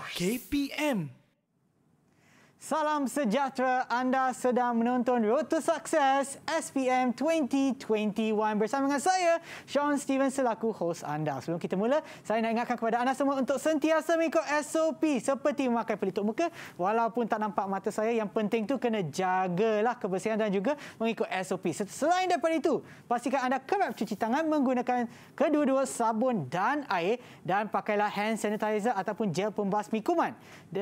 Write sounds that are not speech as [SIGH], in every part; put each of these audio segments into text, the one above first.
KPM. Salam sejahtera anda sedang menonton Road to Success SPM 2021 bersama dengan saya Sean Steven selaku host anda. Sebelum kita mula, saya nak ingatkan kepada anda semua untuk sentiasa mengikut SOP seperti memakai pelitup muka walaupun tak nampak mata saya yang penting tu kena jagalah kebersihan dan juga mengikut SOP. Selain daripada itu, pastikan anda kerap cuci tangan menggunakan kedua-dua sabun dan air dan pakailah hand sanitizer ataupun gel pembas mikuman.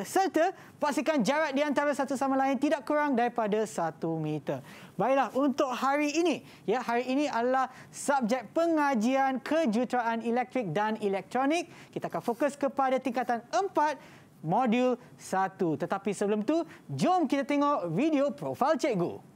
Serta pastikan jarak di antara antara satu sama lain tidak kurang daripada satu meter. Baiklah, untuk hari ini, ya hari ini adalah subjek pengajian kejuruteraan elektrik dan elektronik. Kita akan fokus kepada tingkatan empat modul satu. Tetapi sebelum tu, jom kita tengok video profil cikgu.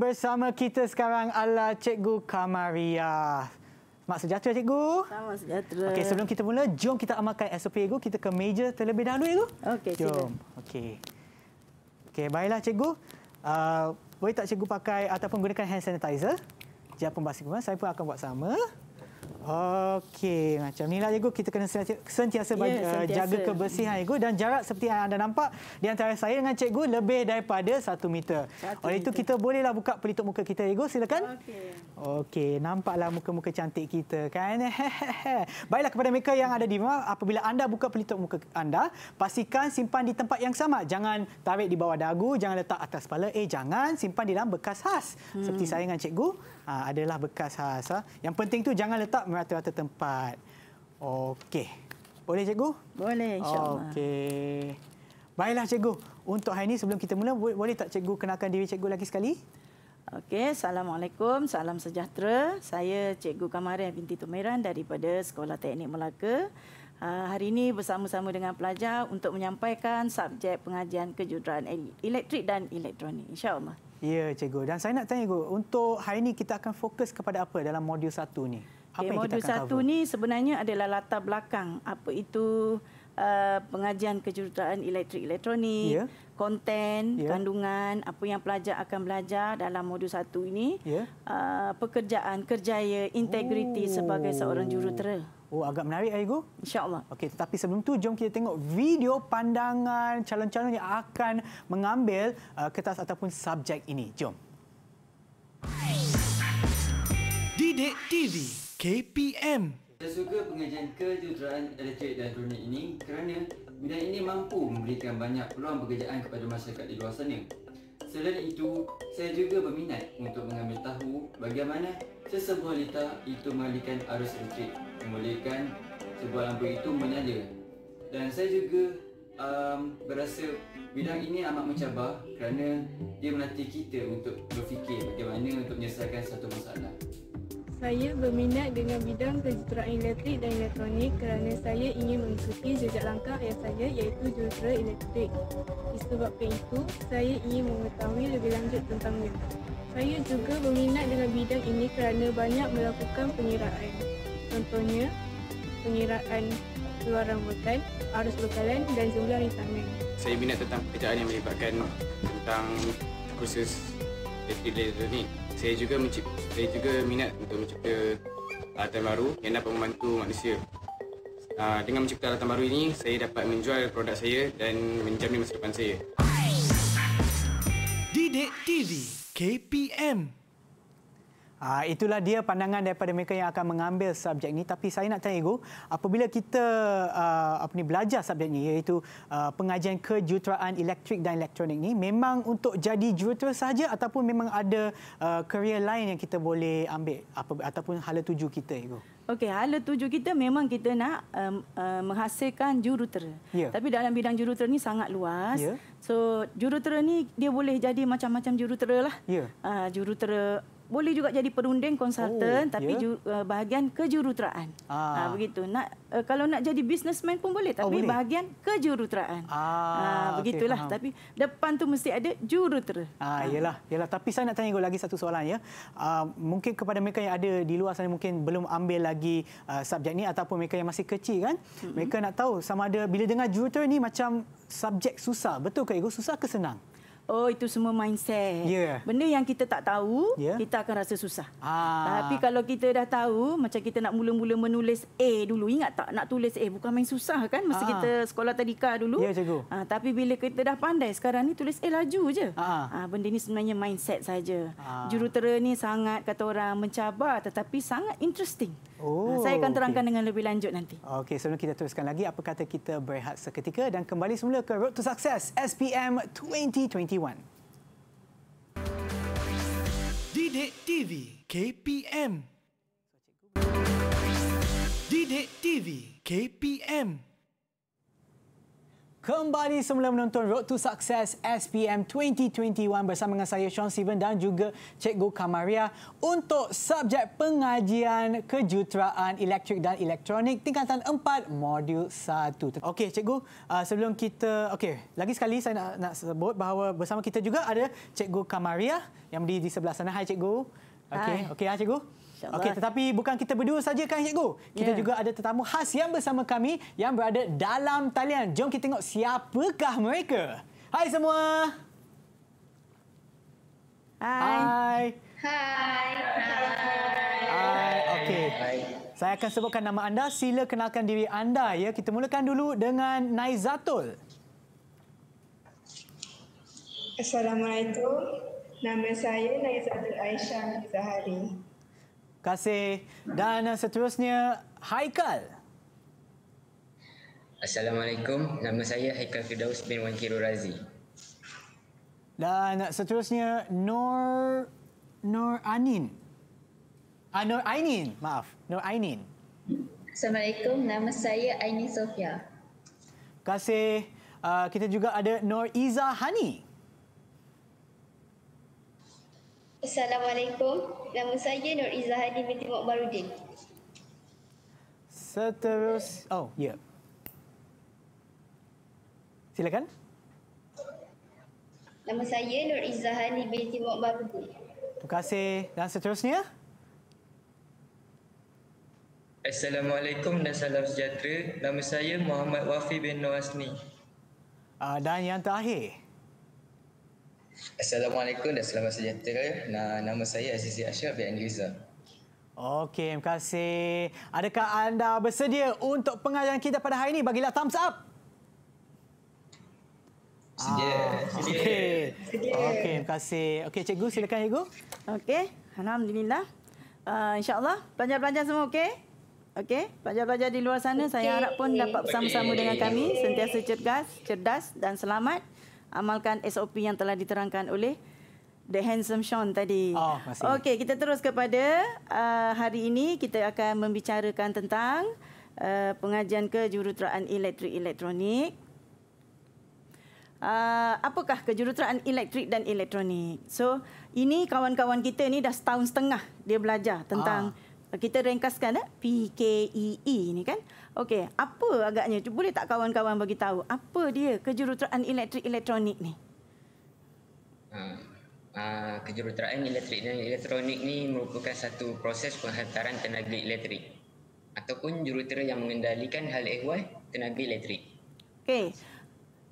bersama kita sekarang adalah Cikgu Kamaria. Selamat sejahtera, Cikgu. Selamat sejahtera. Okay, sebelum kita mula, jom kita amalkan SOP, Cikgu. Kita ke meja terlebih dahulu, Cikgu. Okey, Cikgu. Jom. Okey. Okey, baiklah, Cikgu. Uh, boleh tak Cikgu pakai ataupun gunakan hand sanitizer? Sekejap pembahasan, saya pun akan buat sama. Okey, macam ni inilah Cikgu. Kita kena sentiasa, yeah, ya, sentiasa. jaga kebersihan Cikgu. Dan jarak seperti yang anda nampak di antara saya dengan Cikgu lebih daripada satu meter. Satu Oleh itu, kita bolehlah buka pelitup muka kita, Cikgu. Silakan. Okey, okay, nampaklah muka-muka cantik kita, kan? [LAUGHS] Baiklah kepada mereka yang ada di rumah, apabila anda buka pelitup muka anda, pastikan simpan di tempat yang sama. Jangan tarik di bawah dagu, jangan letak atas kepala. Eh, jangan simpan di dalam bekas khas. Hmm. Seperti saya dengan Cikgu, ah, adalah bekas khas. Ah. Yang penting tu jangan letak rata rata tempat. Okey. Boleh cikgu? Boleh insya-Allah. Okey. Baiklah cikgu. Untuk hari ini sebelum kita mula boleh tak cikgu kenalkan diri cikgu lagi sekali? Okey, assalamualaikum, salam sejahtera. Saya Cikgu Kamarin binti Tumeran daripada Sekolah Teknik Melaka. Ha, hari ini bersama-sama dengan pelajar untuk menyampaikan subjek pengajian kejuruteraan elektrik dan elektronik. InsyaAllah. Ya, Cikgu. Dan saya nak tanya, Cikgu, untuk hari ini kita akan fokus kepada apa dalam modul satu ini? Apa modul satu ni sebenarnya adalah latar belakang apa itu uh, pengajian kejuruteraan elektrik elektronik, yeah. konten, yeah. kandungan, apa yang pelajar akan belajar dalam modul satu ini, yeah. uh, pekerjaan, kerjaya, integriti Ooh. sebagai seorang jurutera. Oh agak menarik ya InsyaAllah. Okay, tetapi sebelum tu jom kita tengok video pandangan calon-calon yang akan mengambil uh, kertas ataupun subjek ini. Jom. Didik TV. KPM. Saya suka pengajian kejuruteraan elektrik dan elektronik ini kerana bidang ini mampu memberikan banyak peluang pekerjaan kepada masyarakat di luar sana. Selain itu, saya juga berminat untuk mengambil tahu bagaimana sesebuah lita itu mengalihkan arus elektrik memulihkan sebuah lampu itu menyala. Dan saya juga um, berasa bidang ini amat mencabar kerana dia melatih kita untuk berfikir bagaimana untuk menyelesaikan satu masalah. Saya berminat dengan bidang kejuruteraan elektrik dan elektronik kerana saya ingin mengikuti jejak langkah ayah saya iaitu jurutera elektrik. Disebabkan itu, saya ingin mengetahui lebih lanjut tentangnya. Saya juga berminat dengan bidang ini kerana banyak melakukan pengiraan. Contohnya, pengiraan luar rambutan, arus bekalan dan jumlah rintangan. Saya minat tentang pekerjaan yang melibatkan tentang kursus elektrik dan elektronik saya juga mencip, saya juga minat untuk mencipta alatan baru yang dapat membantu manusia. Uh, dengan mencipta alatan baru ini, saya dapat menjual produk saya dan menjamin masa depan saya. Didik TV KPM Uh, itulah dia pandangan daripada mereka yang akan mengambil subjek ini. Tapi saya nak tanya, Ego, apabila kita uh, apa ni, belajar subjek ini, iaitu uh, pengajian kejuruteraan elektrik dan elektronik ini, memang untuk jadi jurutera saja, ataupun memang ada kerjaya uh, lain yang kita boleh ambil apa, ataupun hala tuju kita, Ego? Okey, hala tuju kita memang kita nak um, uh, menghasilkan jurutera. Yeah. Tapi dalam bidang jurutera ini sangat luas. Yeah. So, jurutera ni dia boleh jadi macam-macam jurutera lah. Yeah. Ya. Uh, jurutera boleh juga jadi perunding konsultan oh, tapi yeah. ju, uh, bahagian kejuruteraan. Ah. Ha, begitu. Nak uh, kalau nak jadi businessman pun boleh tapi oh, boleh. bahagian kejuruteraan. Ah, ha, begitulah okay, tapi depan tu mesti ada jurutera. Ah, iyalah, ha. iyalah tapi saya nak tanya kau lagi satu soalan ya. Uh, mungkin kepada mereka yang ada di luar sana mungkin belum ambil lagi uh, subjek ni ataupun mereka yang masih kecil kan. Mm-hmm. Mereka nak tahu sama ada bila dengar jurutera ni macam subjek susah. Betul ke ego susah ke senang? Oh itu semua mindset. Yeah. Benda yang kita tak tahu, yeah. kita akan rasa susah. Ah. Tapi kalau kita dah tahu, macam kita nak mula-mula menulis A dulu, ingat tak nak tulis A bukan main susah kan masa ah. kita sekolah tadika dulu. yeah, cikgu. Ah, tapi bila kita dah pandai sekarang ni tulis A laju je. Ah. Ah, benda ni sebenarnya mindset saja. Ah. Jurutera ni sangat kata orang mencabar tetapi sangat interesting. Oh, ah, saya akan terangkan okay. dengan lebih lanjut nanti. Okey, sebelum kita teruskan lagi, apa kata kita berehat seketika dan kembali semula ke Road to Success SPM 2021. Didik TV KPM. Didik TV KPM. Kembali semula menonton Road to Success SPM 2021 bersama dengan saya Sean Steven dan juga Cikgu Kamaria untuk subjek pengajian kejuruteraan elektrik dan elektronik tingkatan 4 modul 1. Okey Cikgu, uh, sebelum kita okey, lagi sekali saya nak nak sebut bahawa bersama kita juga ada Cikgu Kamaria yang di di sebelah sana. Hai Cikgu. Okey, okey ah Cikgu. InsyaAllah. Okey, tetapi bukan kita berdua saja kan, Cikgu? Kita yeah. juga ada tetamu khas yang bersama kami yang berada dalam talian. Jom kita tengok siapakah mereka. Hai semua. Hai. Hai. Hai. Hai. Okey. Saya akan sebutkan nama anda. Sila kenalkan diri anda. ya. Kita mulakan dulu dengan Naizatul. Assalamualaikum. Nama saya Naizatul Aisyah Zahari kasih. Dan seterusnya, Haikal. Assalamualaikum. Nama saya Haikal Firdaus bin Wan Kiro Razi. Dan seterusnya, Nur... Nur Anin. Ah, Nur Ainin. Maaf. Nur Ainin. Assalamualaikum. Nama saya Ainin Sofia. Kasih. Ah, kita juga ada Nur Iza Hani. Assalamualaikum. Nama saya Nur Izzah Hadi binti Mokbarudin. Seterus... Oh, ya. Yeah. Silakan. Nama saya Nur Izzahani binti Mokbarudin. Terima kasih. Dan seterusnya. Assalamualaikum dan salam sejahtera. Nama saya Muhammad Wafi bin Noasni. Uh, dan yang terakhir. Assalamualaikum dan selamat sejahtera. Nah, nama saya Azizi Asyar bin Andriza. Okey, terima kasih. Adakah anda bersedia untuk pengajian kita pada hari ini? Bagilah thumbs up. Sedia. Ah, okay. Sedia. Okey, terima kasih. Okey, cikgu silakan cikgu. Okey, alhamdulillah. Uh, InsyaAllah, pelajar-pelajar semua okey? Okey, pelajar-pelajar di luar sana okay. saya harap pun dapat bersama-sama okay. dengan kami. Sentiasa cerdas, cerdas dan selamat amalkan SOP yang telah diterangkan oleh The Handsome Sean tadi. Oh, Okey, kita terus kepada uh, hari ini kita akan membicarakan tentang uh, pengajian kejuruteraan elektrik elektronik. Uh, apakah kejuruteraan elektrik dan elektronik? So, ini kawan-kawan kita ni dah setahun setengah dia belajar tentang ah. kita ringkaskan eh PKEE e ni kan. Okey, apa agaknya? Boleh tak kawan-kawan bagi tahu apa dia kejuruteraan elektrik elektronik ni? Ha, uh, kejuruteraan elektrik dan elektronik ni merupakan satu proses penghantaran tenaga elektrik ataupun jurutera yang mengendalikan hal ehwal tenaga elektrik. Okey.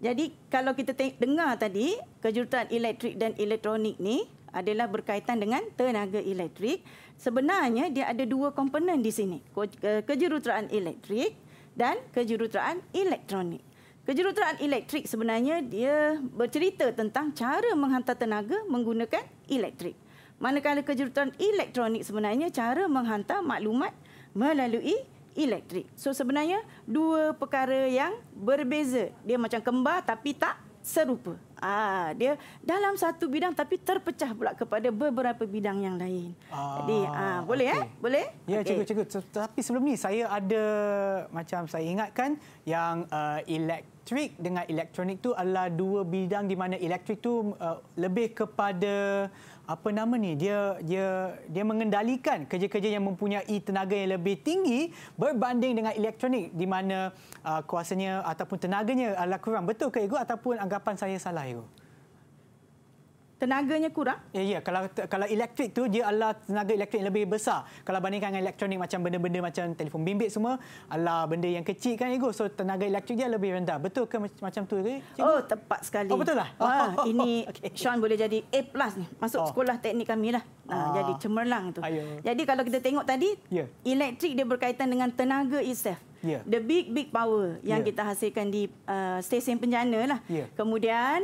Jadi kalau kita dengar tadi, kejuruteraan elektrik dan elektronik ni adalah berkaitan dengan tenaga elektrik sebenarnya dia ada dua komponen di sini. Kejuruteraan elektrik dan kejuruteraan elektronik. Kejuruteraan elektrik sebenarnya dia bercerita tentang cara menghantar tenaga menggunakan elektrik. Manakala kejuruteraan elektronik sebenarnya cara menghantar maklumat melalui elektrik. So sebenarnya dua perkara yang berbeza. Dia macam kembar tapi tak serupa. Ah, dia dalam satu bidang tapi terpecah pula kepada beberapa bidang yang lain. Ah, Jadi, ah, ah boleh okay. eh? Boleh? Ya, okay. cukup. cikgu. Tapi sebelum ni saya ada macam saya ingatkan yang uh, eh, elektrik dengan elektronik tu adalah dua bidang di mana elektrik tu uh, lebih kepada apa nama ni dia dia dia mengendalikan kerja-kerja yang mempunyai tenaga yang lebih tinggi berbanding dengan elektronik di mana uh, kuasanya ataupun tenaganya adalah kurang betul ke ego ataupun anggapan saya salah ego tenaganya kurang? Ya, ya. kalau kalau elektrik tu dia adalah tenaga elektrik yang lebih besar. Kalau bandingkan dengan elektronik macam benda-benda macam telefon bimbit semua, adalah benda yang kecil kan ego. So tenaga elektrik dia lebih rendah. Betul ke macam tu? Cikgu? Oh, tepat sekali. Oh, betul lah. Ha, ini okay. Sean boleh jadi A plus ni. Masuk oh. sekolah teknik kami lah. Ha, ah. Jadi cemerlang tu. Ayuh. Jadi kalau kita tengok tadi, yeah. elektrik dia berkaitan dengan tenaga itself. Yeah. The big big power yang yeah. kita hasilkan di uh, stesen penjana lah. Yeah. Kemudian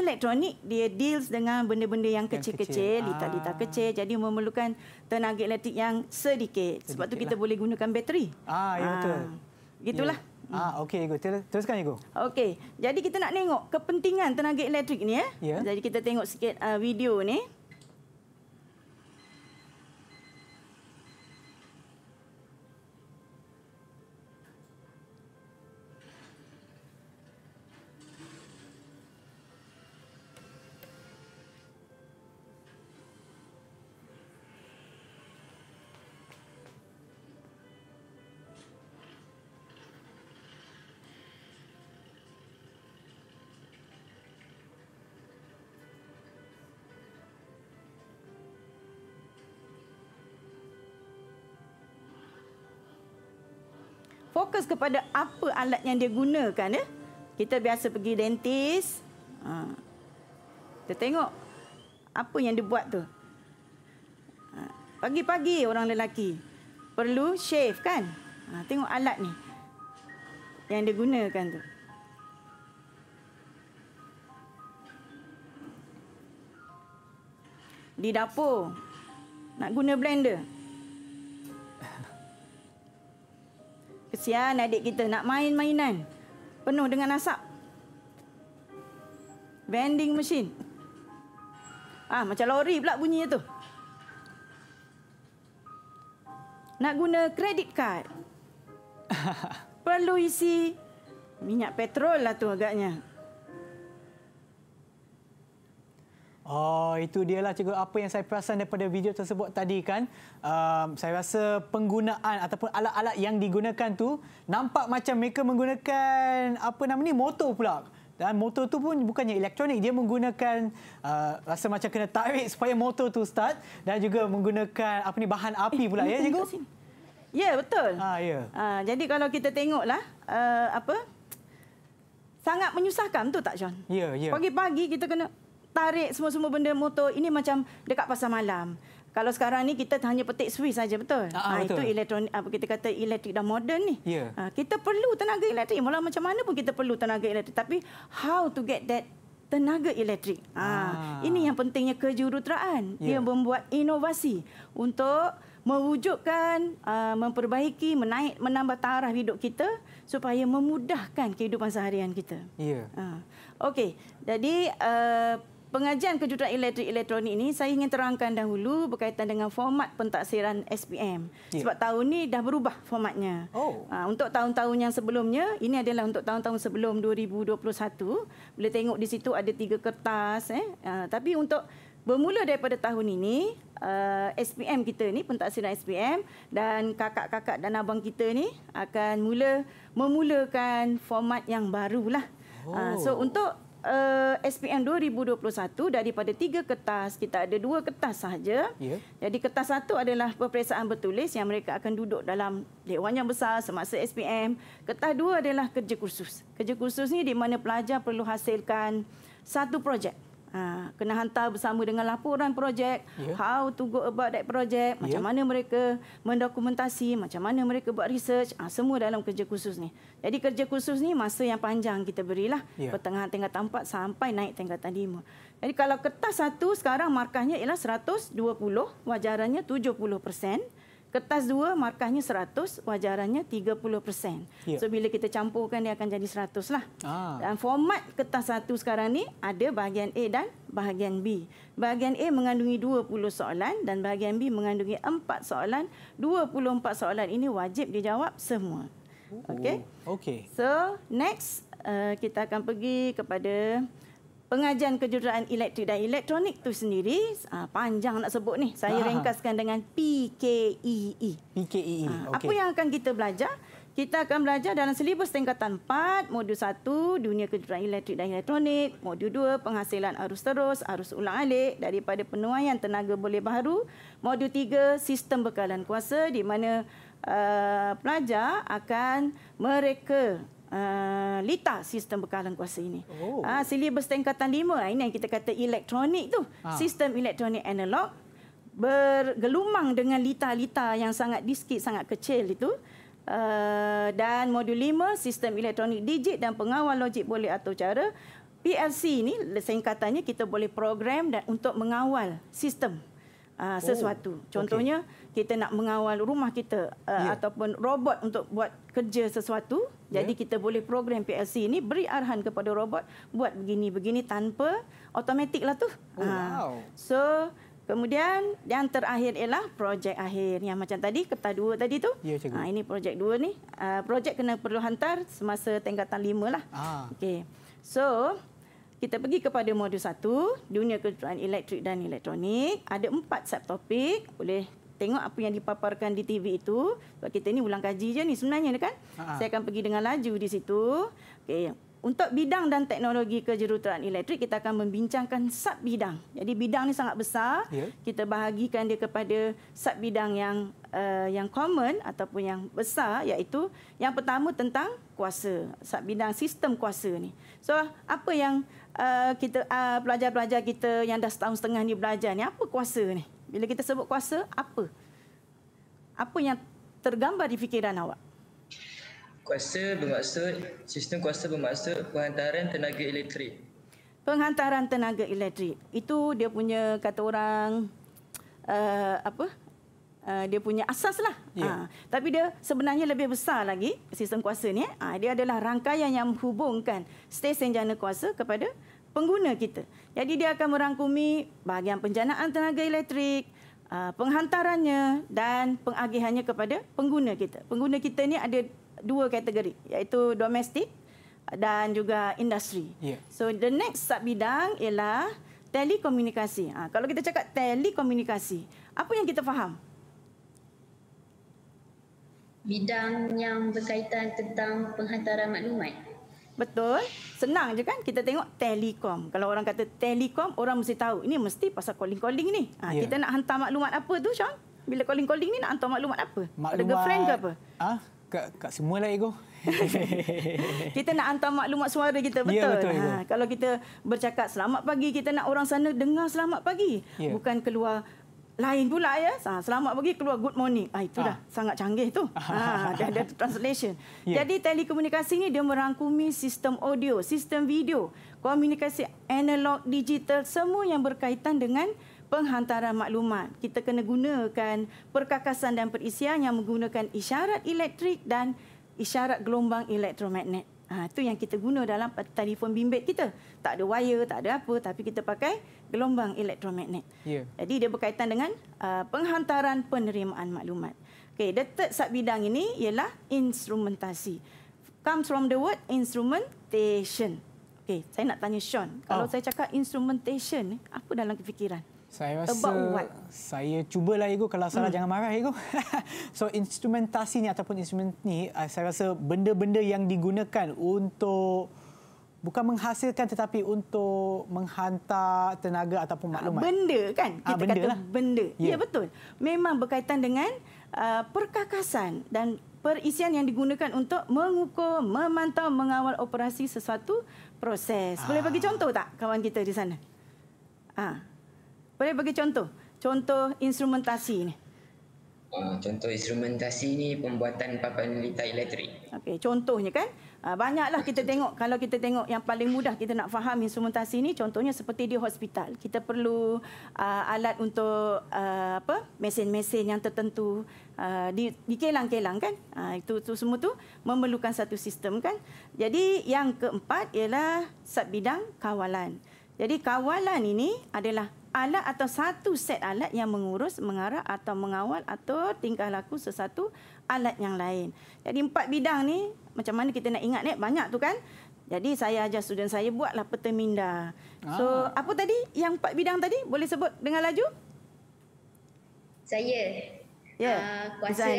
elektronik dia deals dengan benda-benda yang kecil-kecil, lita-lita kecil. Ah. kecil. Jadi memerlukan tenaga elektrik yang sedikit. Sebab sedikit tu kita lah. boleh gunakan bateri. Ah, ya ah, betul. Ah, gitulah. Yeah. Ah okey Igo teruskan Igo. Okey. Jadi kita nak tengok kepentingan tenaga elektrik ni eh. Yeah. Jadi kita tengok sikit uh, video ni. fokus kepada apa alat yang dia gunakan ya. Kita biasa pergi dentist. Ha. Kita tengok apa yang dia buat tu. Ha. Pagi-pagi orang lelaki perlu shave kan? Ha, tengok alat ni yang dia gunakan tu. Di dapur nak guna blender. Kesian adik kita nak main mainan. Penuh dengan asap. Vending machine. Ah, macam lori pula bunyinya tu. Nak guna kredit kad. [LAUGHS] Perlu isi minyak petrol lah tu agaknya. Oh, itu dia lah cikgu. Apa yang saya perasan daripada video tersebut tadi kan, uh, saya rasa penggunaan ataupun alat-alat yang digunakan tu nampak macam mereka menggunakan apa nama ni motor pula. Dan motor tu pun bukannya elektronik, dia menggunakan uh, rasa macam kena tarik [LAUGHS] supaya motor tu start dan juga menggunakan apa ni bahan api eh, pula eh, ya cikgu. Ya, betul. Ah, yeah. Ah, jadi kalau kita tengoklah uh, apa sangat menyusahkan tu tak John? Ya, ya. Pagi-pagi kita kena tarik semua-semua benda motor ini macam dekat pasar malam. Kalau sekarang ni kita hanya petik Swiss saja betul? Uh, ha, betul. Itu elektron apa kita kata elektrik dah moden ni. Yeah. Ya. Ha, kita perlu tenaga elektrik. Malah macam mana pun kita perlu tenaga elektrik. Tapi how to get that tenaga elektrik? Ha, ah. Ini yang pentingnya kejuruteraan. Yeah. Dia membuat inovasi untuk mewujudkan, memperbaiki, menaik, menambah taraf hidup kita supaya memudahkan kehidupan seharian kita. Yeah. Ya. Ha. Okey, jadi. Uh, pengajian kejutan elektrik-elektronik ini saya ingin terangkan dahulu berkaitan dengan format pentaksiran SPM. Yeah. Sebab tahun ini dah berubah formatnya. Oh. Ha, untuk tahun-tahun yang sebelumnya, ini adalah untuk tahun-tahun sebelum 2021. Boleh tengok di situ ada tiga kertas. Eh. Ha, tapi untuk bermula daripada tahun ini, eh, SPM kita ini pentaksiran SPM dan kakak-kakak dan abang kita ini akan mula memulakan format yang barulah. Ha, oh. So untuk uh, SPM 2021 daripada tiga kertas kita ada dua kertas sahaja. Yeah. Jadi kertas satu adalah peperiksaan bertulis yang mereka akan duduk dalam dewan yang besar semasa SPM. Kertas dua adalah kerja kursus. Kerja kursus ni di mana pelajar perlu hasilkan satu projek. Ha, kena hantar bersama dengan laporan projek. Yeah. How to go about that project. Macam yeah. mana mereka mendokumentasi. Macam mana mereka buat research. Ha, semua dalam kerja khusus ni. Jadi kerja khusus ni masa yang panjang kita berilah. Yeah. Pertengahan tingkatan 4 sampai naik tingkatan 5. Jadi kalau kertas satu sekarang markahnya ialah 120. Wajarannya 70%. Kertas dua markahnya 100, wajarannya 30%. Yeah. So bila kita campurkan dia akan jadi 100 lah. Ah. Dan format kertas satu sekarang ni ada bahagian A dan bahagian B. Bahagian A mengandungi 20 soalan dan bahagian B mengandungi 4 soalan. 24 soalan ini wajib dijawab semua. Oh. Okey. Okey. So next uh, kita akan pergi kepada pengajian kejuruteraan elektrik dan elektronik tu sendiri uh, panjang nak sebut ni. Saya Aha. ringkaskan dengan PKEE. PKEE. Uh, e, ah, okay. Apa yang akan kita belajar? Kita akan belajar dalam selibus tingkatan 4, modul 1, dunia kejuruteraan elektrik dan elektronik, modul 2, penghasilan arus terus, arus ulang alik daripada penuaian tenaga boleh baru, modul 3, sistem bekalan kuasa di mana uh, pelajar akan mereka Ah, lita sistem bekalan kuasa ini. Oh. Uh, ah, silibus tingkatan lima, ah, ini yang kita kata elektronik tu. Ha. Sistem elektronik analog bergelumang dengan lita-lita yang sangat diskit, sangat kecil itu. Uh, dan modul lima, sistem elektronik digit dan pengawal logik boleh atau cara. PLC ini, singkatannya kita boleh program dan untuk mengawal sistem uh, sesuatu. Oh, Contohnya okay. kita nak mengawal rumah kita uh, ah, yeah. ataupun robot untuk buat kerja sesuatu. Yeah. Jadi kita boleh program PLC ini beri arahan kepada robot buat begini begini tanpa otomatik lah tu. Oh, ah. wow. so kemudian yang terakhir ialah projek akhir yang macam tadi kertas dua tadi tu. yeah, ya, Uh, ini projek dua ni. Uh, projek kena perlu hantar semasa tingkatan lima lah. Ah. Okey. So kita pergi kepada modul satu, dunia kejuruteraan elektrik dan elektronik. Ada empat subtopik. Boleh tengok apa yang dipaparkan di TV itu. Sebab kita ini ulang kaji je ni sebenarnya kan. Ha-ha. Saya akan pergi dengan laju di situ. Okay. Untuk bidang dan teknologi kejuruteraan elektrik, kita akan membincangkan sub bidang. Jadi bidang ni sangat besar. Yeah. Kita bahagikan dia kepada sub bidang yang uh, yang common ataupun yang besar iaitu yang pertama tentang kuasa. Sub bidang sistem kuasa ni. So apa yang Eh, kita eh, pelajar-pelajar uh, kita yang dah setahun setengah ni belajar ni apa kuasa ni? Bila kita sebut kuasa, apa? Apa yang tergambar di fikiran awak? Kuasa bermaksud sistem kuasa bermaksud penghantaran tenaga elektrik. Penghantaran tenaga elektrik. Itu dia punya kata orang uh, apa? Uh, dia punya asas lah. Ya. Ha, tapi dia sebenarnya lebih besar lagi sistem kuasa ni. Ha, dia adalah rangkaian yang menghubungkan stesen jana kuasa kepada pengguna kita. Jadi dia akan merangkumi bahagian penjanaan tenaga elektrik, ah, penghantarannya dan pengagihannya kepada pengguna kita. Pengguna kita ni ada dua kategori iaitu domestik dan juga industri. Yeah. So the next sub bidang ialah telekomunikasi. Ha, kalau kita cakap telekomunikasi, apa yang kita faham? bidang yang berkaitan tentang penghantaran maklumat. Betul. Senang je kan kita tengok telekom. Kalau orang kata telekom, orang mesti tahu. Ini mesti pasal calling-calling ni. Ha, ya. Kita nak hantar maklumat apa tu, Sean? Bila calling-calling ni nak hantar maklumat apa? Maklumat... Ada girlfriend ke apa? Ha? Kat, kat semua lah ego. [LAUGHS] kita nak hantar maklumat suara kita betul. Ya, betul ha, kalau kita bercakap selamat pagi, kita nak orang sana dengar selamat pagi. Ya. Bukan keluar lain pula ya. Ah, selamat pergi keluar good morning. Ah itu ah. dah sangat canggih tu. [LAUGHS] Ah dan translation. Yeah. Jadi telekomunikasi ni dia merangkumi sistem audio, sistem video, komunikasi analog, digital semua yang berkaitan dengan penghantaran maklumat. Kita kena gunakan perkakasan dan perisian yang menggunakan isyarat elektrik dan isyarat gelombang elektromagnet. Ha, tu yang kita guna dalam telefon bimbit kita. Tak ada wire, tak ada apa tapi kita pakai gelombang elektromagnet. Yeah. Jadi dia berkaitan dengan uh, penghantaran penerimaan maklumat. Okay, the third sub bidang ini ialah instrumentasi. Comes from the word instrumentation. Okay, saya nak tanya Sean, kalau oh. saya cakap instrumentation apa dalam kefikiran? Saya rasa about what? saya cubalah Ego kalau salah hmm. jangan marah Ego. [LAUGHS] so instrumentasi ni ataupun instrumen ni ah, saya rasa benda-benda yang digunakan untuk bukan menghasilkan tetapi untuk menghantar tenaga ataupun ah, maklumat. Benda kan? Ah, kita ah, benda kata lah. benda. Yeah. Ya betul. Memang berkaitan dengan uh, perkakasan dan perisian yang digunakan untuk mengukur, memantau, mengawal operasi sesuatu proses. Boleh bagi contoh tak kawan kita di sana? Ah. Boleh bagi contoh? Contoh instrumentasi ni. Ah, contoh instrumentasi ini pembuatan papan lita elektrik. Okey, contohnya kan. Ah, banyaklah kita tengok. Kalau kita tengok yang paling mudah kita nak faham instrumentasi ini, contohnya seperti di hospital. Kita perlu uh, alat untuk uh, apa mesin-mesin yang tertentu. Uh, di, kelang-kelang kan. Uh, itu, itu semua tu memerlukan satu sistem kan. Jadi yang keempat ialah sub bidang kawalan. Jadi kawalan ini adalah alat atau satu set alat yang mengurus, mengarah atau mengawal atau tingkah laku sesuatu alat yang lain. Jadi empat bidang ni macam mana kita nak ingat ni banyak tu kan? Jadi saya ajar student saya buatlah peta minda. So ah. apa tadi yang empat bidang tadi boleh sebut dengan laju? Saya. Ya. Yeah. Uh, kuasa.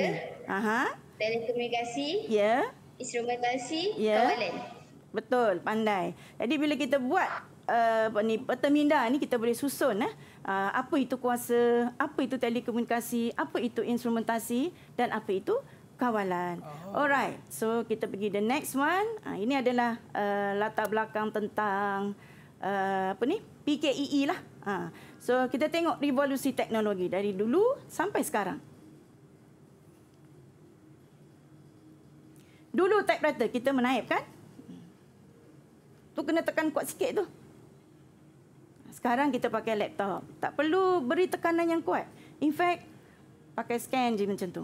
Aha. Telekomunikasi. Ya. Yeah. Instrumentasi. Yeah. Kawalan. Betul, pandai. Jadi bila kita buat Eh, apa ni peterminda ni kita boleh susun eh ah, apa itu kuasa, apa itu telekomunikasi, apa itu instrumentasi dan apa itu kawalan. Oh. Alright. So kita pergi the next one. Ah, ini adalah eh, latar belakang tentang eh, apa ni? PKEE e lah. Ah, so kita tengok revolusi teknologi dari dulu sampai sekarang. Dulu typewriter kita menaip kan? Tu kena tekan kuat sikit tu sekarang kita pakai laptop. Tak perlu beri tekanan yang kuat. In fact, pakai scan je macam tu.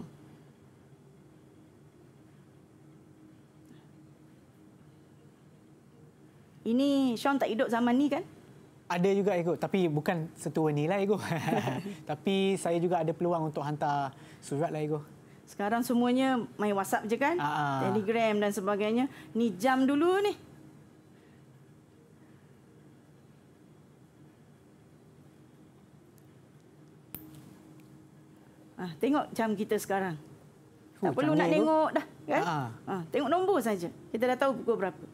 Ini Sean tak hidup zaman ni kan? Ada juga Ego, tapi bukan setua ni lah Ego. [LAUGHS] tapi saya juga ada peluang untuk hantar surat lah Ego. Sekarang semuanya main WhatsApp je kan? Aa. Ah, ah. Telegram dan sebagainya. Ni jam dulu ni. Ha, tengok jam kita sekarang. Fuh, tak oh, perlu nak tengok dah. Kan? Ha. Ha, tengok nombor saja. Kita dah tahu pukul berapa.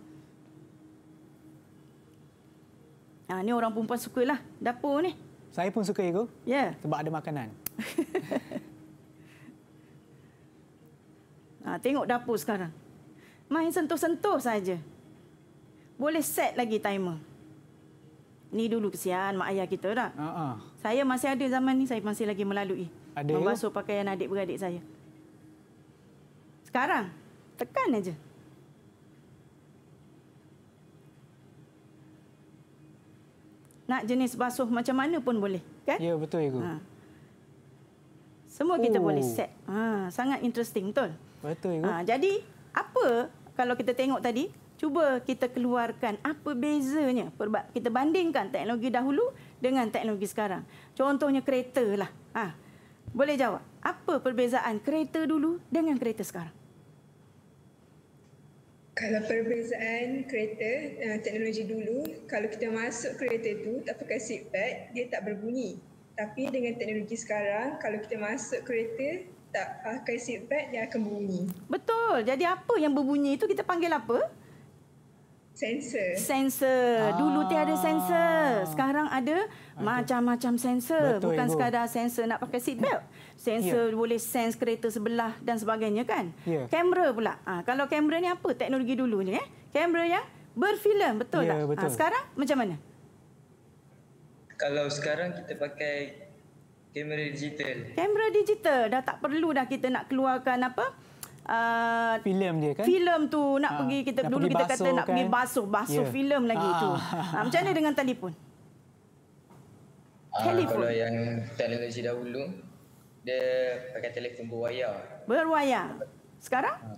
Ha, ni orang perempuan lah dapur ni. Saya pun suka, Ego. Ya. Yeah. Sebab ada makanan. ha, [LAUGHS] tengok dapur sekarang. Main sentuh-sentuh saja. Boleh set lagi timer. Ni dulu kesian mak ayah kita dah. Uh-uh. Saya masih ada zaman ni, saya masih lagi melalui ada membasuh yo. pakaian adik-beradik saya. Sekarang, tekan aja. Nak jenis basuh macam mana pun boleh, kan? Ya, betul ya, Ha. Semua kita boleh oh. set. Ha, sangat interesting, betul? Betul, Ibu. Ya, ha, jadi, apa kalau kita tengok tadi, cuba kita keluarkan apa bezanya. Kita bandingkan teknologi dahulu dengan teknologi sekarang. Contohnya kereta. Lah. Ha, boleh jawab. Apa perbezaan kereta dulu dengan kereta sekarang? Kalau perbezaan kereta eh, teknologi dulu, kalau kita masuk kereta itu tak pakai seat dia tak berbunyi. Tapi dengan teknologi sekarang, kalau kita masuk kereta tak pakai seat dia akan berbunyi. Betul. Jadi apa yang berbunyi itu kita panggil apa? sensor. Sensor. Ah. Dulu ada sensor. Ah. Sekarang ada macam-macam sensor. Betul, Bukan ibu. sekadar sensor nak pakai seat belt. Sensor yeah. boleh sense kereta sebelah dan sebagainya kan. Yeah. Kamera pula. Ha, kalau kamera ni apa teknologi dulunya? Eh? Kamera yang berfilm betul yeah, tak? Ah, betul. Ha, sekarang macam mana? Kalau sekarang kita pakai kamera digital. Kamera digital. Dah tak perlu dah kita nak keluarkan apa? uh, filem dia kan filem tu nak ha, pergi kita nak dulu pergi kita basuh, kata kan? nak pergi kan? basuh basuh yeah. filem lagi ha. tu ha, macam mana dengan telefon ha, telefon kalau yang teknologi dahulu dia pakai telefon berwayar berwayar sekarang ha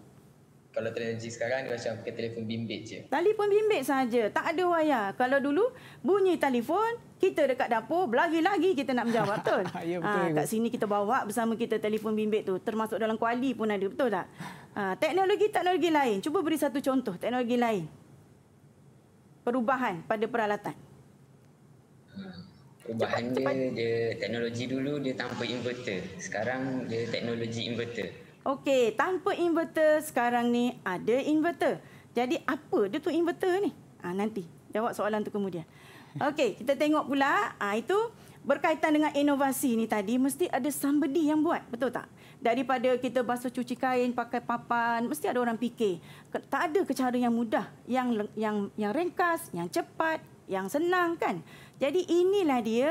kalau teknologi sekarang dia macam pakai telefon bimbit je. Telefon bimbit saja, tak ada waya. Kalau dulu bunyi telefon, kita dekat dapur, belagi-lagi kita nak menjawab, [LAUGHS] betul? ya, betul. Ha, kat sini kita bawa bersama kita telefon bimbit tu, termasuk dalam kuali pun ada, betul tak? Ha, ah, teknologi-teknologi lain, cuba beri satu contoh teknologi lain. Perubahan pada peralatan. Hmm, Perubahan dia, dia teknologi dulu dia tanpa inverter. Sekarang dia teknologi inverter. Okey, tanpa inverter sekarang ni ada inverter. Jadi apa dia tu inverter ni? Ah nanti jawab soalan tu kemudian. Okey, kita tengok pula ah itu berkaitan dengan inovasi ni tadi mesti ada somebody yang buat, betul tak? Daripada kita basuh cuci kain pakai papan, mesti ada orang fikir. Tak ada cara yang mudah, yang yang yang ringkas, yang cepat, yang senang kan? Jadi inilah dia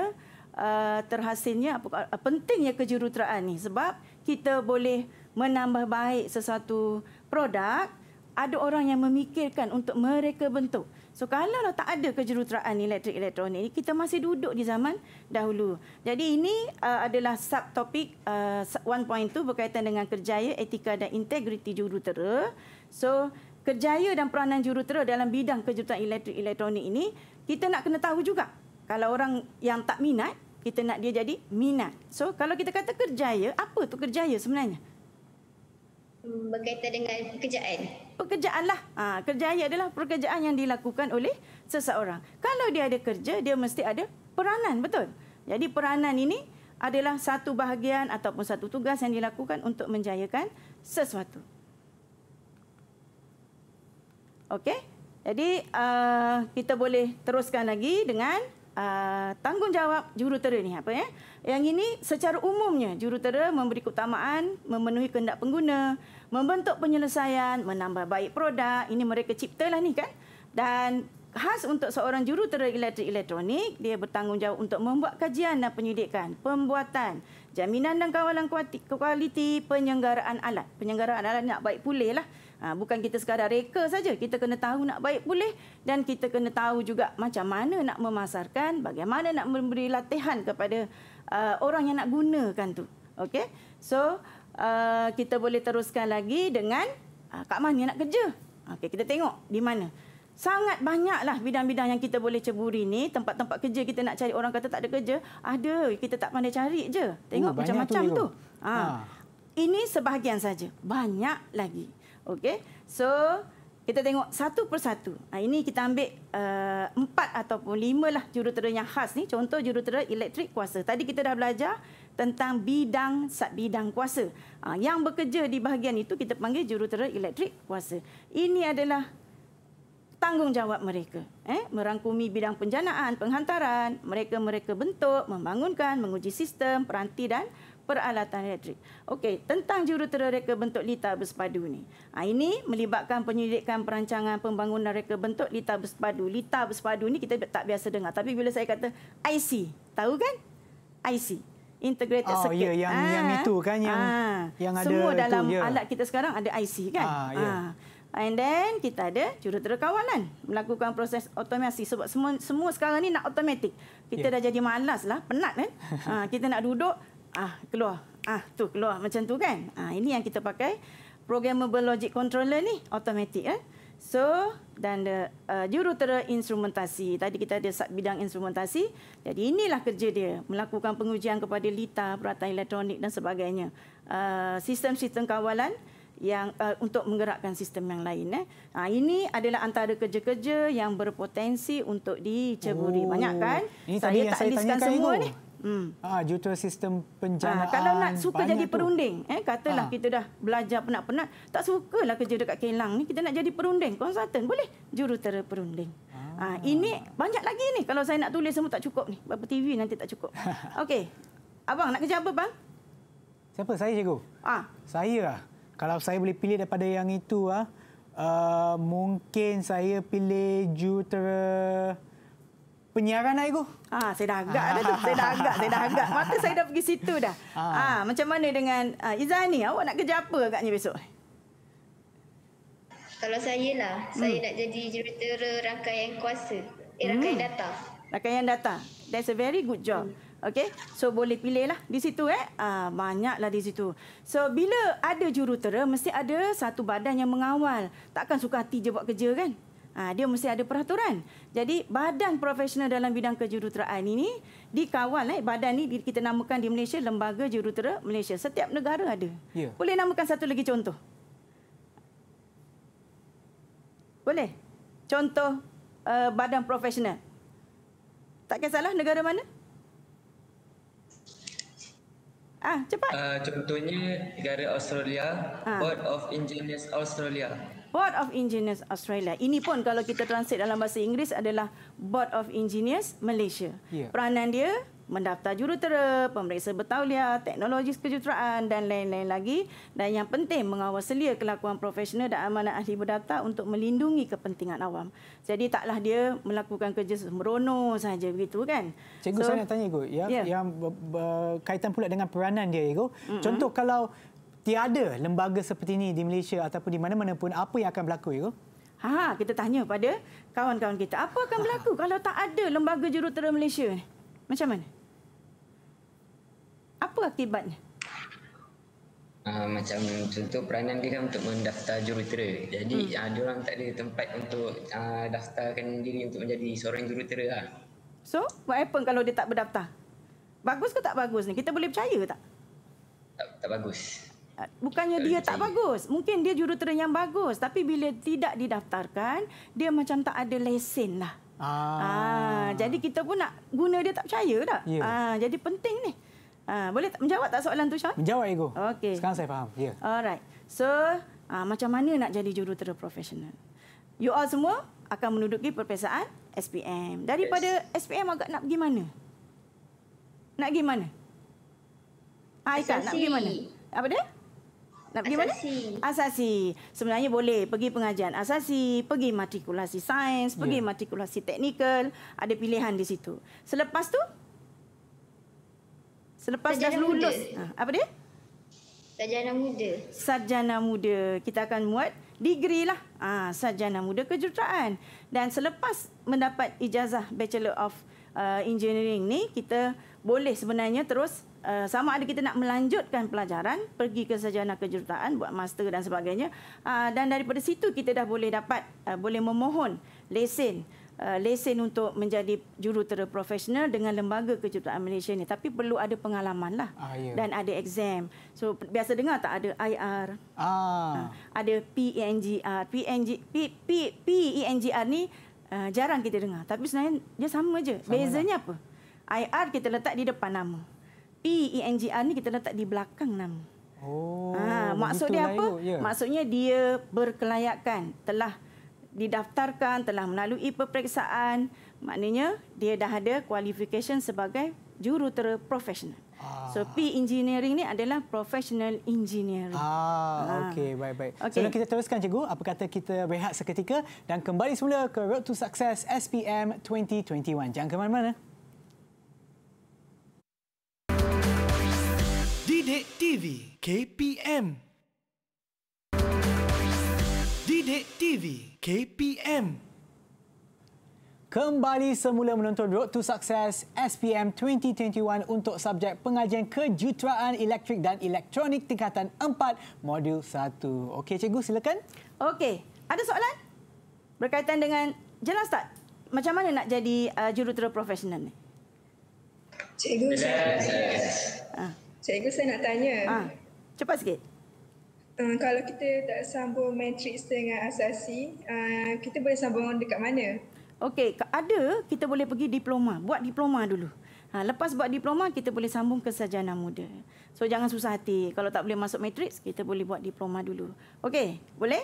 uh, terhasilnya apa, pentingnya kejuruteraan ni sebab kita boleh menambah baik sesuatu produk, ada orang yang memikirkan untuk mereka bentuk. So kalau tak ada kejuruteraan elektrik elektronik ini, kita masih duduk di zaman dahulu. Jadi ini uh, adalah subtopik uh, 1.2 berkaitan dengan kerjaya, etika dan integriti jurutera. So kerjaya dan peranan jurutera dalam bidang kejuruteraan elektrik elektronik ini, kita nak kena tahu juga. Kalau orang yang tak minat, kita nak dia jadi minat. So kalau kita kata kerjaya, apa tu kerjaya sebenarnya? Mm, berkaitan dengan pekerjaan. Pekerjaanlah. Ha, kerjaan adalah pekerjaan yang dilakukan oleh seseorang. Kalau dia ada kerja, dia mesti ada peranan, betul? Jadi peranan ini adalah satu bahagian ataupun satu tugas yang dilakukan untuk menjayakan sesuatu. Okey? Jadi uh, kita boleh teruskan lagi dengan uh, tanggungjawab jurutera ni apa ya? Yang ini secara umumnya jurutera memberi keutamaan memenuhi kehendak pengguna membentuk penyelesaian, menambah baik produk. Ini mereka ciptalah ni kan. Dan khas untuk seorang jurutera elektrik elektronik, dia bertanggungjawab untuk membuat kajian dan penyelidikan, pembuatan, jaminan dan kawalan kualiti penyenggaraan alat. penyenggaraan alat nak baik pulih lah. Ha, bukan kita sekadar reka saja. Kita kena tahu nak baik pulih dan kita kena tahu juga macam mana nak memasarkan, bagaimana nak memberi latihan kepada uh, orang yang nak gunakan tu. Okay? So, Eh, kita boleh teruskan lagi dengan uh, eh, kat mana nak kerja. Okay, kita tengok di mana. Sangat banyaklah bidang-bidang yang kita boleh ceburi ni, tempat-tempat kerja kita nak cari orang kata tak ada kerja, ada. Kita tak pandai cari je. Tengok uh, macam-macam tu. tu. Ha. ha. Ini sebahagian saja. Banyak lagi. Okay, So, kita tengok satu persatu. Ha, ini kita ambil uh, empat ataupun lima lah jurutera yang khas ni. Contoh jurutera elektrik kuasa. Tadi kita dah belajar tentang bidang sat bidang kuasa. Ha, yang bekerja di bahagian itu kita panggil jurutera elektrik kuasa. Ini adalah tanggungjawab mereka. Eh, merangkumi bidang penjanaan, penghantaran, mereka-mereka bentuk, membangunkan, menguji sistem, peranti dan peralatan elektrik. Okey, tentang jurutera reka bentuk lita bersepadu ni. Ha, ini melibatkan penyelidikan perancangan pembangunan reka bentuk lita bersepadu. Lita bersepadu ini kita tak biasa dengar. Tapi bila saya kata IC, tahu kan? IC integrated oh, ah, circuit. Oh ya, yang, yang ah. itu kan yang, ha. yang ada Semua dalam itu, ya. alat kita sekarang ada IC kan. Ha, ya. ha. And then kita ada jurutera kawalan melakukan proses otomasi. Sebab semua, semua sekarang ni nak otomatik. Kita ya. dah jadi malas lah, penat kan. Ha, [LAUGHS] kita nak duduk, ah keluar. Ah tu keluar macam tu kan. Ah ini yang kita pakai programmable logic controller ni otomatik eh. So dan the, uh, jurutera instrumentasi. Tadi kita ada sub bidang instrumentasi. Jadi inilah kerja dia melakukan pengujian kepada lita, peralatan elektronik dan sebagainya. Uh, sistem-sistem uh, kawalan yang uh, untuk menggerakkan sistem yang lain. Eh. Ha, ini adalah antara kerja-kerja yang berpotensi untuk diceburi. Oh. Banyak kan? Ini saya tak saya semua ni. Hmm. Ha, ah, jutur sistem penjanaan. Ha, kalau nak suka jadi perunding, tu. eh, katalah ha. kita dah belajar penat-penat, tak sukalah kerja dekat Kelang ni, kita nak jadi perunding, konsultan boleh, jurutera perunding. Ha. Ha, ini banyak lagi ni kalau saya nak tulis semua tak cukup ni. Berapa TV nanti tak cukup. [LAUGHS] Okey. Abang nak kerja apa bang? Siapa? Saya cikgu. Ha. Saya lah. Kalau saya boleh pilih daripada yang itu, ha, uh, mungkin saya pilih jurutera penyiaran air tu? Ah, saya dah agak dah tu. Saya dah [LAUGHS] agak, saya dah agak. Mata saya dah pergi situ dah. Ah, ah macam mana dengan ah, Izan ni? Awak nak kerja apa agaknya besok? Kalau saya lah, hmm. saya nak jadi jurutera rangkaian kuasa. Eh, rangkaian hmm. data. Rangkaian data. That's a very good job. Hmm. Okay, so boleh pilih lah di situ eh. Ah, banyak lah di situ. So bila ada jurutera, mesti ada satu badan yang mengawal. Takkan suka hati je buat kerja kan? Ha, dia mesti ada peraturan. Jadi badan profesional dalam bidang kejuruteraan ini dikawal. Eh, badan ini kita namakan di Malaysia Lembaga Jurutera Malaysia. Setiap negara ada. Ya. Boleh namakan satu lagi contoh? Boleh? Contoh uh, badan profesional. Tak kisahlah negara mana? Ah, cepat. Uh, contohnya negara Australia, ha. Board of Engineers Australia. Board of Engineers Australia. Ini pun kalau kita translate dalam bahasa Inggeris adalah Board of Engineers Malaysia. Yeah. Peranan dia mendaftar jurutera, pemeriksa bertauliah, teknologi kejuruteraan dan lain-lain lagi. Dan yang penting mengawal selia kelakuan profesional dan amanah ahli berdaftar untuk melindungi kepentingan awam. Jadi taklah dia melakukan kerja merono saja begitu kan. Cikgu so, saya nak tanya Igo, ya, yeah. yang berkaitan pula dengan peranan dia Igo. Mm-hmm. Contoh kalau tiada lembaga seperti ini di Malaysia ataupun di mana-mana pun, apa yang akan berlaku, Irul? Ha, ha, kita tanya pada kawan-kawan kita, apa akan berlaku ha. kalau tak ada lembaga jurutera Malaysia Macam mana? Apa akibatnya? Uh, macam contoh peranan dia kan untuk mendaftar jurutera. Jadi hmm. uh, orang tak ada tempat untuk uh, daftarkan diri untuk menjadi seorang jurutera lah. So, what happen kalau dia tak berdaftar? Bagus ke tak bagus ni? Kita boleh percaya tak? Tak, tak bagus bukannya dia tak bagus mungkin dia jurutera yang bagus tapi bila tidak didaftarkan dia macam tak ada lesen lah ah. ah jadi kita pun nak guna dia tak percaya tak yeah. ah jadi penting ni ah boleh tak menjawab tak soalan tu Syah menjawab ego okey sekarang saya faham yeah. alright so ah, macam mana nak jadi jurutera profesional you all semua akan menduduki perpesaan SPM daripada yes. SPM agak nak pergi mana nak pergi mana Aikah ah, nak pergi mana apa dia? Nak pergi mana? Asasi. Asasi. Sebenarnya boleh pergi pengajian asasi, pergi matrikulasi sains, pergi yeah. matrikulasi teknikal. Ada pilihan di situ. Selepas tu? Selepas Sejana dah lulus. Muda. Ha, apa dia? Sarjana muda. Sarjana muda. Kita akan buat degree lah. Ha, Sarjana muda kejuruteraan. Dan selepas mendapat ijazah Bachelor of uh, Engineering ni, kita boleh sebenarnya terus uh, sama ada kita nak melanjutkan pelajaran pergi ke sejana kejurutaan buat master dan sebagainya uh, dan daripada situ kita dah boleh dapat uh, boleh memohon lesen uh, lesen untuk menjadi jurutera profesional dengan lembaga kejurutaan Malaysia ni tapi perlu ada pengalaman lah ah, yeah. dan ada exam so biasa dengar tak ada IR ah. uh, ada PENGR PENG P P PENGR ni Uh, jarang kita dengar tapi sebenarnya dia sama je. Sama Bezanya lah. apa? IR kita letak di depan nama. P-E-N-G-R e ni kita letak di belakang nama. Oh, ha, maksud dia lah apa? Itu, ya. Maksudnya dia berkelayakan, telah didaftarkan, telah melalui peperiksaan. Maknanya dia dah ada kualifikasi sebagai jurutera profesional. Ah. So P engineering ni adalah professional engineering. Ah, ha. okey, baik baik. Okay. Sebelum kita teruskan cikgu, apa kata kita rehat seketika dan kembali semula ke Road to Success SPM 2021. Jangan ke mana-mana. Didik TV KPM Didik TV KPM Kembali semula menonton Road to Success SPM 2021 untuk subjek pengajian kejuruteraan elektrik dan elektronik tingkatan 4 modul 1. Okey cikgu silakan. Okey, ada soalan? Berkaitan dengan jelas tak macam mana nak jadi uh, jurutera profesional ni? Cikgu. Yes. Ah. Cikgu saya nak tanya. Ha. Cepat sikit. Um, kalau kita tak sambung matrix dengan asasi, uh, kita boleh sambung dekat mana? Okey, ada kita boleh pergi diploma. Buat diploma dulu. Ha, lepas buat diploma, kita boleh sambung ke sarjana muda. So, jangan susah hati. Kalau tak boleh masuk matrix, kita boleh buat diploma dulu. Okey, boleh? Boleh.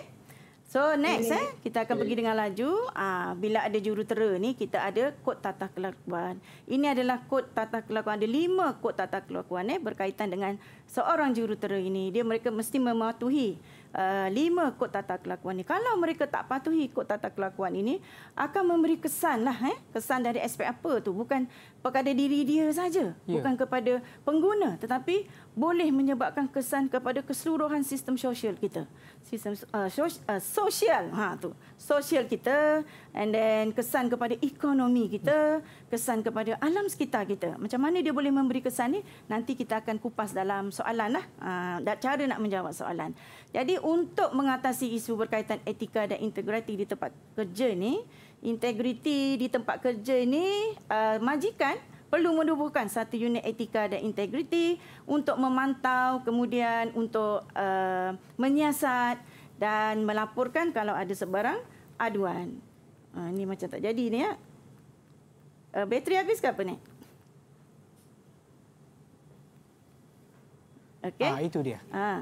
So next okay. eh kita akan okay. pergi dengan laju ah bila ada jurutera ni kita ada kod tata kelakuan. Ini adalah kod tata kelakuan ada lima kod tata kelakuan eh berkaitan dengan seorang jurutera ini. Dia mereka mesti mematuhi Uh, lima kod tata kelakuan ini. Kalau mereka tak patuhi kod tata kelakuan ini, akan memberi kesan lah, eh? kesan dari aspek apa tu? Bukan kepada diri dia saja, ya. bukan kepada pengguna, tetapi boleh menyebabkan kesan kepada keseluruhan sistem sosial kita, sistem uh, uh sosial, ha tu, sosial kita, and then kesan kepada ekonomi kita, kesan kepada alam sekitar kita. Macam mana dia boleh memberi kesan ini? Nanti kita akan kupas dalam soalan lah, uh, cara nak menjawab soalan. Jadi untuk mengatasi isu berkaitan etika dan integriti di tempat kerja ni, integriti di tempat kerja ni uh, majikan perlu menubuhkan satu unit etika dan integriti untuk memantau kemudian untuk uh, menyiasat dan melaporkan kalau ada sebarang aduan. Ha, uh, ini macam tak jadi ni ya. Uh, bateri habis ke apa ni? Okay. Ah itu dia. Ah.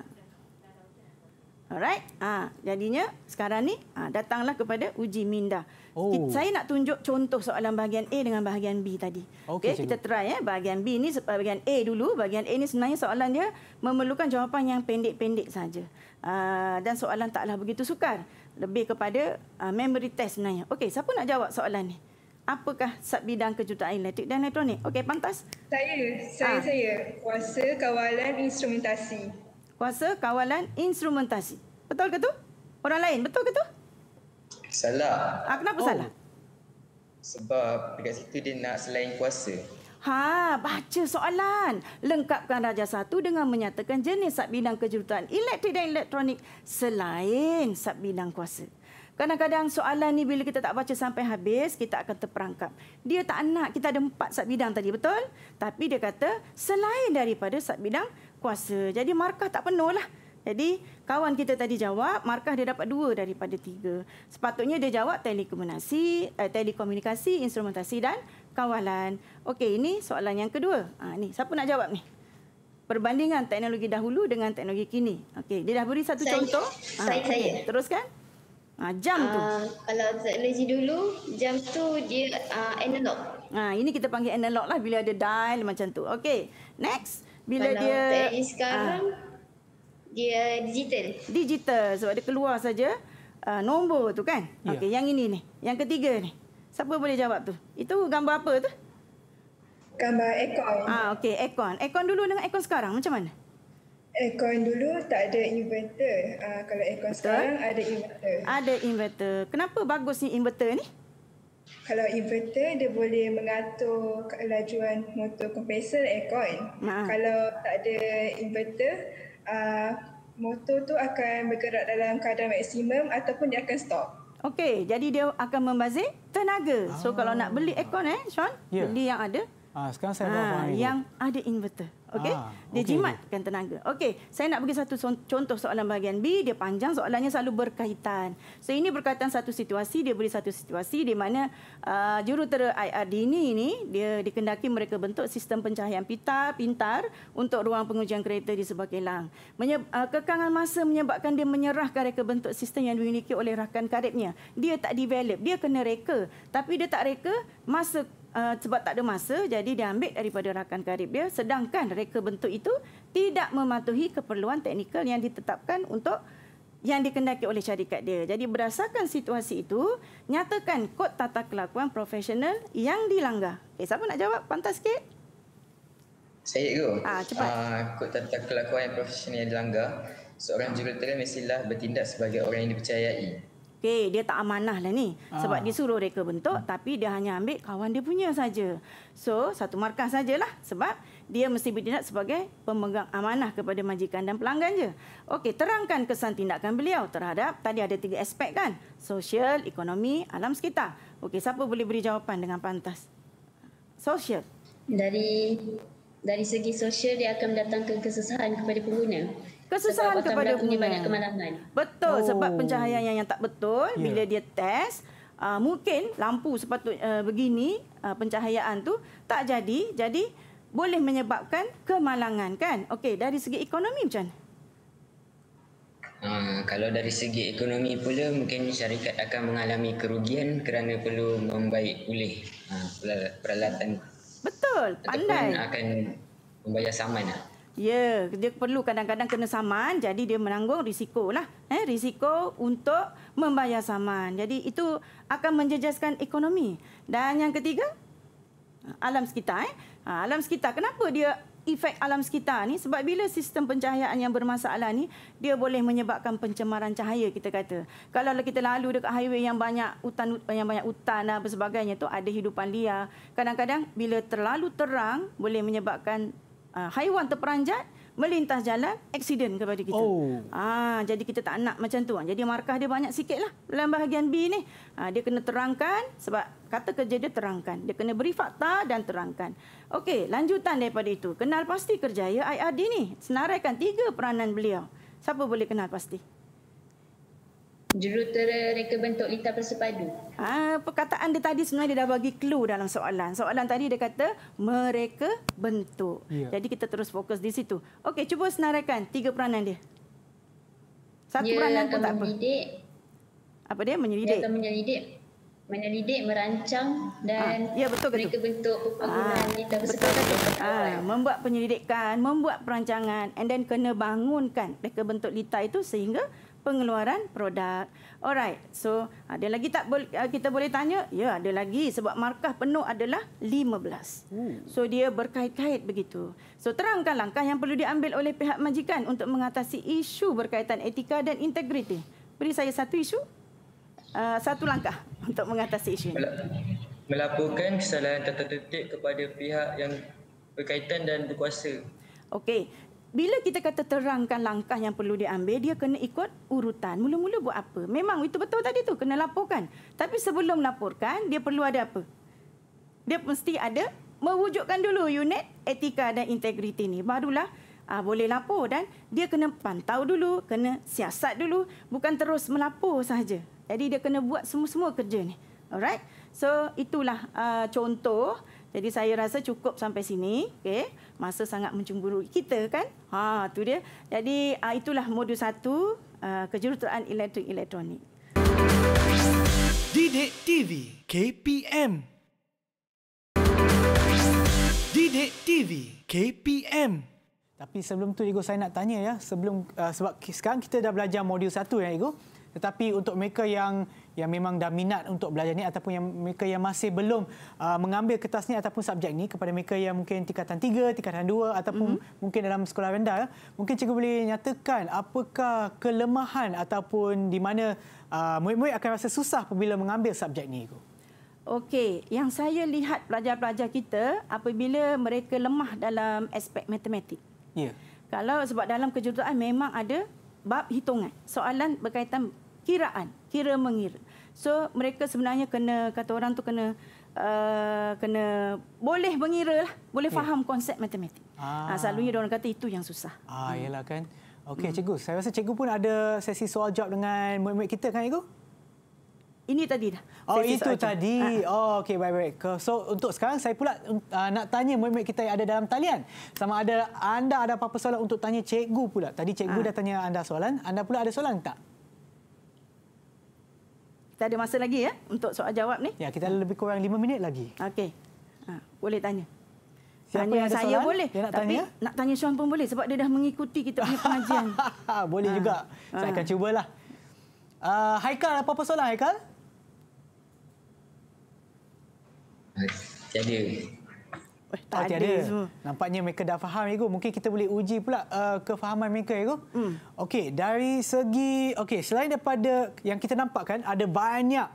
Alright. Ha, jadinya sekarang ni ha, datanglah kepada uji minda. Oh. Kita, saya nak tunjuk contoh soalan bahagian A dengan bahagian B tadi. Okey, okay, kita try eh bahagian B ni bahagian A dulu. Bahagian A ni sebenarnya soalan dia memerlukan jawapan yang pendek-pendek saja. Ha, dan soalan taklah begitu sukar. Lebih kepada ha, memory test sebenarnya. Okey, siapa nak jawab soalan ni? Apakah sub bidang kejutaan elektrik dan elektronik? Okey, pantas. Saya, saya ha. saya kuasa kawalan instrumentasi kuasa kawalan instrumentasi. Betul ke tu? Orang lain, betul ke tu? Salah. Ah, kenapa oh. salah? Sebab dekat situ dia nak selain kuasa. Ha, baca soalan. Lengkapkan raja satu dengan menyatakan jenis sub-bidang kejurutan elektrik dan elektronik selain sub-bidang kuasa. Kadang-kadang soalan ni bila kita tak baca sampai habis, kita akan terperangkap. Dia tak nak kita ada empat sub-bidang tadi, betul? Tapi dia kata selain daripada sub-bidang kuasa. Jadi markah tak penuh lah. Jadi kawan kita tadi jawab markah dia dapat dua daripada tiga. Sepatutnya dia jawab telekomunikasi, eh, telekomunikasi, instrumentasi dan kawalan. Okey, ini soalan yang kedua. Ha, ni, siapa nak jawab ni? Perbandingan teknologi dahulu dengan teknologi kini. Okey, dia dah beri satu saya, contoh. Ah, saya, ha, saya. Okay, teruskan. Ha, jam uh, tu. Kalau teknologi dulu, jam tu dia uh, analog. Ha, ini kita panggil analog lah bila ada dial macam tu. Okey, next bila kalau dia TNI sekarang ah. dia digital digital sebab dia keluar saja uh, nombor tu kan yeah. okey yang ini ni yang ketiga ni siapa boleh jawab tu itu gambar apa tu gambar ekon. ah okay, ekon. Ekon dulu dengan ekon sekarang macam mana Ekon dulu tak ada inverter uh, kalau ekon sekarang ada inverter ada inverter kenapa bagus bagusnya inverter ni kalau inverter dia boleh mengatur kelajuan motor compressor aircon. Nah. Kalau tak ada inverter, uh, motor tu akan bergerak dalam kadar maksimum ataupun dia akan stop. Okey, jadi dia akan membazir tenaga. Ah. So kalau nak beli aircon eh, Sean, yeah. beli yang ada. Ah, sekarang saya ah, bawa yang ada inverter. Okey. Ah, dia okay, jimatkan tenaga. Okey, saya nak bagi satu contoh soalan bahagian B, dia panjang, soalannya selalu berkaitan. So ini berkaitan satu situasi, dia beri satu situasi di mana uh, jurutera IRD ini ini dia dikendaki mereka bentuk sistem pencahayaan pita pintar untuk ruang pengujian kereta di sebuah kilang. Menye- uh, kekangan masa menyebabkan dia menyerahkan reka bentuk sistem yang dimiliki oleh rakan karibnya. Dia tak develop, dia kena reka, tapi dia tak reka masa Uh, sebab tak ada masa jadi dia ambil daripada rakan karib dia sedangkan mereka bentuk itu tidak mematuhi keperluan teknikal yang ditetapkan untuk yang dikendaki oleh syarikat dia. Jadi berdasarkan situasi itu, nyatakan kod tata kelakuan profesional yang dilanggar. Okay, eh, siapa nak jawab? Pantas sikit. Saya ikut. Ah, cepat. Ah, kod tata kelakuan yang profesional yang dilanggar, seorang jurutera mestilah bertindak sebagai orang yang dipercayai. Okey, dia tak amanah lah ni. Ah. Sebab ah. dia suruh reka bentuk, tapi dia hanya ambil kawan dia punya saja. So, satu markah sajalah. Sebab dia mesti bertindak sebagai pemegang amanah kepada majikan dan pelanggan je. Okey, terangkan kesan tindakan beliau terhadap tadi ada tiga aspek kan? Sosial, ekonomi, alam sekitar. Okey, siapa boleh beri jawapan dengan pantas? Sosial. Dari dari segi sosial dia akan mendatangkan kesesahan kepada pengguna. Kesesahan kepada pengguna. Banyak kemalangan. Betul, oh. sebab pencahayaan yang, yang tak betul yeah. bila dia test Uh, mungkin lampu sepatut uh, begini uh, pencahayaan tu tak jadi jadi boleh menyebabkan kemalangan kan? Okey, dari segi ekonomi macam mana? Ha, kalau dari segi ekonomi pula mungkin syarikat akan mengalami kerugian kerana perlu membaik pulih ha, peralatan. Betul, pandai. Ataupun akan membayar saman. Ha? Ya, dia perlu kadang-kadang kena saman jadi dia menanggung risiko lah. Eh, risiko untuk membayar saman. Jadi itu akan menjejaskan ekonomi. Dan yang ketiga, alam sekitar. Eh? Ha, alam sekitar, kenapa dia efek alam sekitar ni sebab bila sistem pencahayaan yang bermasalah ni dia boleh menyebabkan pencemaran cahaya kita kata kalau lah kita lalu dekat highway yang banyak hutan yang banyak hutan apa sebagainya tu ada hidupan liar kadang-kadang bila terlalu terang boleh menyebabkan uh, haiwan terperanjat melintas jalan aksiden kepada kita. Oh. Ha, jadi kita tak nak macam tu. Jadi markah dia banyak sikitlah dalam bahagian B ni. Ha, dia kena terangkan sebab kata kerja dia terangkan. Dia kena beri fakta dan terangkan. Okey, lanjutan daripada itu. Kenal pasti kerjaya IRD ni. Senaraikan tiga peranan beliau. Siapa boleh kenal pasti? Jurutera reka bentuk lita bersepadu. Ah, ha, perkataan dia tadi sebenarnya dia dah bagi clue dalam soalan. Soalan tadi dia kata mereka bentuk. Ya. Jadi kita terus fokus di situ. Okey, cuba senaraikan tiga peranan dia. Satu ya, peranan pun tak apa. Menyelidik. Apa dia? Menyelidik. Dia menyelidik. Menyelidik, merancang dan ah, ya, betul mereka tu. bentuk penggunaan ah, lita bersepadu. Ah, membuat penyelidikan, membuat perancangan and then kena bangunkan mereka bentuk lita itu sehingga pengeluaran produk. Alright. So, ada lagi tak bol- eh, kita boleh tanya? Ya, ada lagi sebab markah penuh adalah 15. Hmm. So, dia berkait-kait begitu. So, terangkan langkah yang perlu diambil oleh pihak majikan untuk mengatasi isu berkaitan etika dan integriti. Beri saya satu isu. Eh, satu langkah [LAUGHS] untuk mengatasi isu ini. Melaporkan kesalahan tata tertib kepada pihak yang berkaitan dan berkuasa. Okey bila kita kata terangkan langkah yang perlu diambil, dia kena ikut urutan. Mula-mula buat apa? Memang itu betul tadi tu, kena laporkan. Tapi sebelum laporkan, dia perlu ada apa? Dia mesti ada mewujudkan dulu unit etika dan integriti ini. Barulah Ah boleh lapor dan dia kena pantau dulu, kena siasat dulu, bukan terus melapor saja. Jadi dia kena buat semua-semua kerja ni. Alright? So itulah uh, contoh. Jadi saya rasa cukup sampai sini, Okay? masa sangat mencemburui kita kan. Ha tu dia. Jadi ah, itulah modul satu ah, kejuruteraan elektrik elektronik. Dide TV KPM Dide TV KPM Tapi sebelum tu Ego saya nak tanya ya sebelum ah, sebab sekarang kita dah belajar modul satu ya Ego tetapi untuk mereka yang yang memang dah minat untuk belajar ni ataupun yang mereka yang masih belum uh, mengambil kertas ni ataupun subjek ni kepada mereka yang mungkin tingkatan 3, tingkatan 2 ataupun mm-hmm. mungkin dalam sekolah rendah mungkin cikgu boleh nyatakan apakah kelemahan ataupun di mana uh, murid-murid akan rasa susah apabila mengambil subjek ni tu. Okey, yang saya lihat pelajar-pelajar kita apabila mereka lemah dalam aspek matematik. Ya. Yeah. Kalau sebab dalam kejuruteraan memang ada bab hitungan. Soalan berkaitan kiraan kira mengira so mereka sebenarnya kena kata orang tu kena Uh, kena boleh mengira lah, boleh okay. Hmm. faham konsep matematik. Ah. Uh, selalunya orang kata itu yang susah. Ah, hmm. Yalah kan. Okey, hmm. cikgu. Saya rasa cikgu pun ada sesi soal jawab dengan murid-murid kita kan, cikgu? Ini tadi dah. Oh, sesi itu tadi. Ha. Oh, okey, baik-baik. So, untuk sekarang saya pula uh, nak tanya murid-murid kita yang ada dalam talian. Sama ada anda ada apa-apa soalan untuk tanya cikgu pula. Tadi cikgu ha. dah tanya anda soalan. Anda pula ada soalan tak? Kita ada masa lagi ya untuk soal jawab ni. Ya, kita ada lebih kurang lima minit lagi. Okey. Ha, boleh tanya. Siapa tanya yang saya soalan? boleh. Nak tapi tanya? nak tanya Sean pun boleh sebab dia dah mengikuti kita punya pengajian. [LAUGHS] boleh ha. juga. Ha. Saya akan cubalah. Uh, Haikal, apa-apa soalan Haikal? Jadi, Eh, tak, oh, tak ada. Nampaknya mereka dah faham, Ego. Mungkin kita boleh uji pula uh, kefahaman mereka, Ego. Hmm. Okey, dari segi... Okey, selain daripada yang kita nampak kan, ada banyak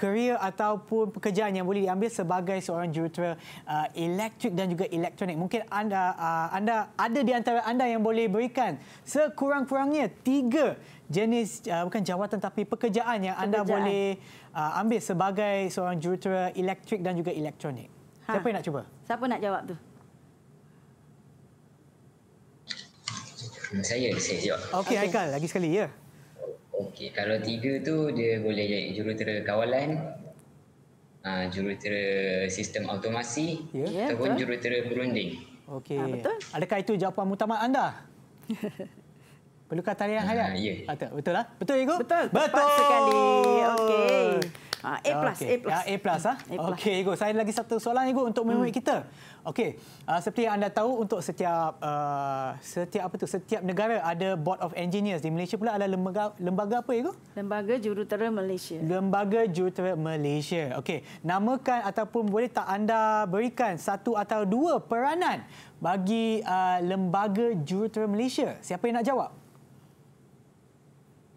kerja uh, ataupun pekerjaan yang boleh diambil sebagai seorang jurutera uh, elektrik dan juga elektronik. Mungkin anda, uh, anda ada di antara anda yang boleh berikan sekurang-kurangnya tiga jenis, uh, bukan jawatan tapi pekerjaan yang pekerjaan. anda boleh uh, ambil sebagai seorang jurutera elektrik dan juga elektronik. Ha. Siapa yang nak cuba? Siapa nak jawab tu? Saya, saya jawab. Okey, Haikal. Okay. Lagi sekali, ya. Okey, kalau tiga tu dia boleh jadi jurutera kawalan, uh, ha, jurutera sistem automasi ya. ya ataupun ya, jurutera berunding. Okey. Ha, betul. Adakah itu jawapan utama anda? [LAUGHS] Perlukah talian ha, hayat? Ya. Ah, betul lah. Betul, Ego? Betul. Betul. Tepat sekali. Okey. Ah, A plus, okay. A plus. Ah, A plus, ha? Okey, Igo. Saya ada lagi satu soalan, Igo, untuk murid hmm. kita. Okey, uh, seperti yang anda tahu, untuk setiap uh, setiap apa tu, setiap negara ada Board of Engineers. Di Malaysia pula ada lembaga, lembaga apa, Igo? Lembaga Jurutera Malaysia. Lembaga Jurutera Malaysia. Okey, namakan ataupun boleh tak anda berikan satu atau dua peranan bagi uh, Lembaga Jurutera Malaysia? Siapa yang nak jawab?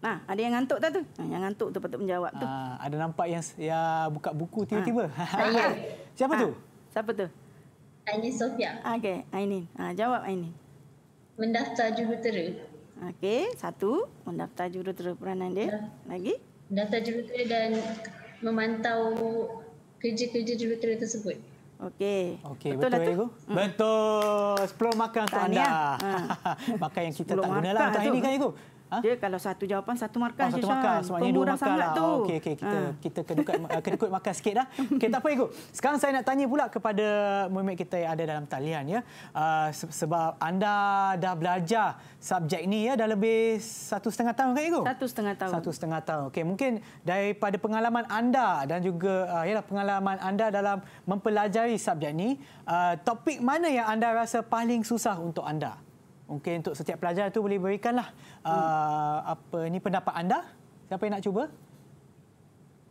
Nah, ha, ada yang ngantuk tak tu? Ha, yang ngantuk tu patut menjawab tu. Ha, ada nampak yang ya buka buku ha. tiba-tiba. Saya. [LAUGHS] Siapa ha, tu? Siapa tu? Ainin Sofia. Okey, Ainin. Ha, jawab Ainin. Mendaftar jurutera. Okey, satu. Mendaftar jurutera peranan dia. Ya. Lagi? Mendaftar jurutera dan memantau kerja-kerja jurutera tersebut. Okey. Okay, betul, betul lah Hmm. Betul. 10 makan untuk Tahniah. anda. Ha. [LAUGHS] makan yang kita tak gunalah untuk ini kan, Ego? Ha? Dia kalau satu jawapan satu markah oh, satu Syah. Markah, sebenarnya dua markah sangat tu. Oh, okey okey kita ha. kita kedukat kedukut markah sikitlah. [LAUGHS] Okey tak apa ikut. Sekarang saya nak tanya pula kepada murid kita yang ada dalam talian ya. Uh, sebab anda dah belajar subjek ni ya dah lebih satu setengah tahun kan ikut? Satu setengah tahun. Satu setengah tahun. Okey mungkin daripada pengalaman anda dan juga uh, ah, ialah pengalaman anda dalam mempelajari subjek ni uh, topik mana yang anda rasa paling susah untuk anda? mungkin untuk setiap pelajar tu boleh berikanlah hmm. Uh, apa ini pendapat anda siapa yang nak cuba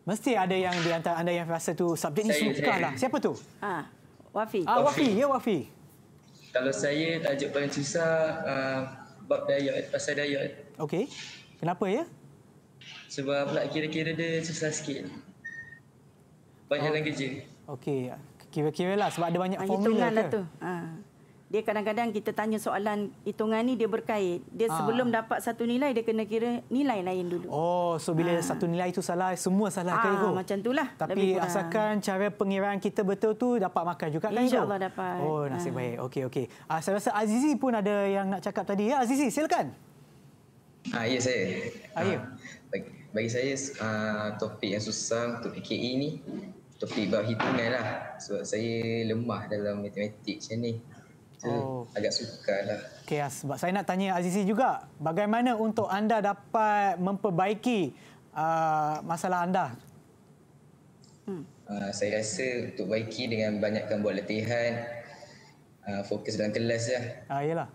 mesti ada yang di antara anda yang rasa tu subjek ni lah. siapa tu ha wafi ah wafi, wafi. ya wafi kalau saya tajuk paling susah uh, bab daya pasal daya okey kenapa ya sebab pula kira-kira dia susah sikit banyak oh. dalam kerja okey kira-kira lah sebab ada banyak, banyak formula tu. Lah tu. Ha dia kadang-kadang kita tanya soalan hitungan ni dia berkait. Dia ha. sebelum dapat satu nilai dia kena kira nilai lain dulu. Oh, so bila ha. satu nilai itu salah semua salah ha, ke ego? Ah, macam itulah. Tapi asalkan cara pengiraan kita betul tu dapat makan juga kan? Insya-Allah dapat. Oh, nasib ha. baik. Okey okey. Uh, saya rasa Azizi pun ada yang nak cakap tadi ya. Azizi, silakan. Ah, ya saya. Ayuh. Ya. Bagi, bagi saya uh, topik yang susah untuk PKE ni topik bab hitungan lah. Sebab saya lemah dalam matematik macam ni kita oh. agak suka lah. Okay, ya, sebab saya nak tanya Azizi juga, bagaimana untuk anda dapat memperbaiki uh, masalah anda? Hmm. Uh, saya rasa untuk baiki dengan banyakkan buat latihan, uh, fokus dalam kelas Ya. Uh, yelah.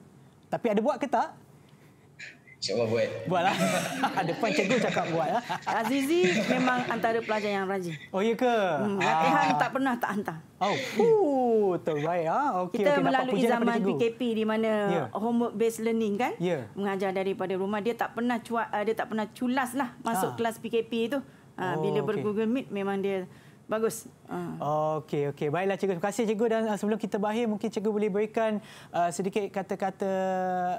Tapi ada buat ke tak? InsyaAllah buat. Buat [LAUGHS] Ada pun cikgu cakap buat lah. Azizi memang antara pelajar yang rajin. Oh, iya ke? Hmm, ah. Latihan tak pernah tak hantar. Oh, uh, terbaik. Ah. Okay, Kita okay, melalui zaman PKP di mana yeah. homework-based learning kan? Yeah. Mengajar daripada rumah. Dia tak pernah cua, ah, dia tak pernah culas lah masuk ah. kelas PKP itu. Ah, oh, bila okay. ber Meet memang dia... Bagus. Ah. Okey, okey. Baiklah cikgu. Terima kasih cikgu. Dan ah, sebelum kita berakhir, mungkin cikgu boleh berikan uh, sedikit kata-kata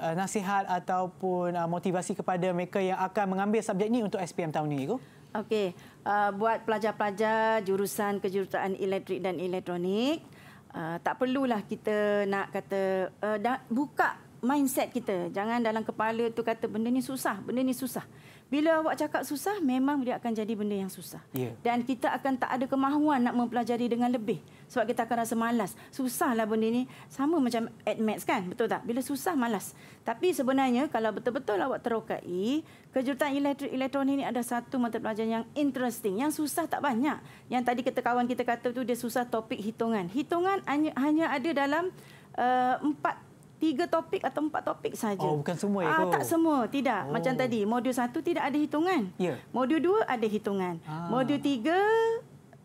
uh, nasihat ataupun uh, motivasi kepada mereka yang akan mengambil subjek ini untuk SPM tahun ini, cikgu. Okey. Uh, buat pelajar-pelajar jurusan kejurutaan elektrik dan elektronik, uh, tak perlulah kita nak kata uh, buka mindset kita. Jangan dalam kepala tu kata benda ni susah, benda ni susah. Bila awak cakap susah, memang dia akan jadi benda yang susah. Yeah. Dan kita akan tak ada kemahuan nak mempelajari dengan lebih. Sebab kita akan rasa malas. Susahlah benda ini. Sama macam at kan? Betul tak? Bila susah, malas. Tapi sebenarnya, kalau betul-betul awak terokai, kejutan elektrik elektron ini ada satu mata pelajaran yang interesting. Yang susah tak banyak. Yang tadi kita kawan kita kata tu dia susah topik hitungan. Hitungan hanya, ada dalam eh, empat tiga topik atau empat topik saja. Oh, bukan semua ah, ya? Ah, tak oh. semua, tidak. Oh. Macam tadi, modul satu tidak ada hitungan. Yeah. Modul dua ada hitungan. Ah. Modul tiga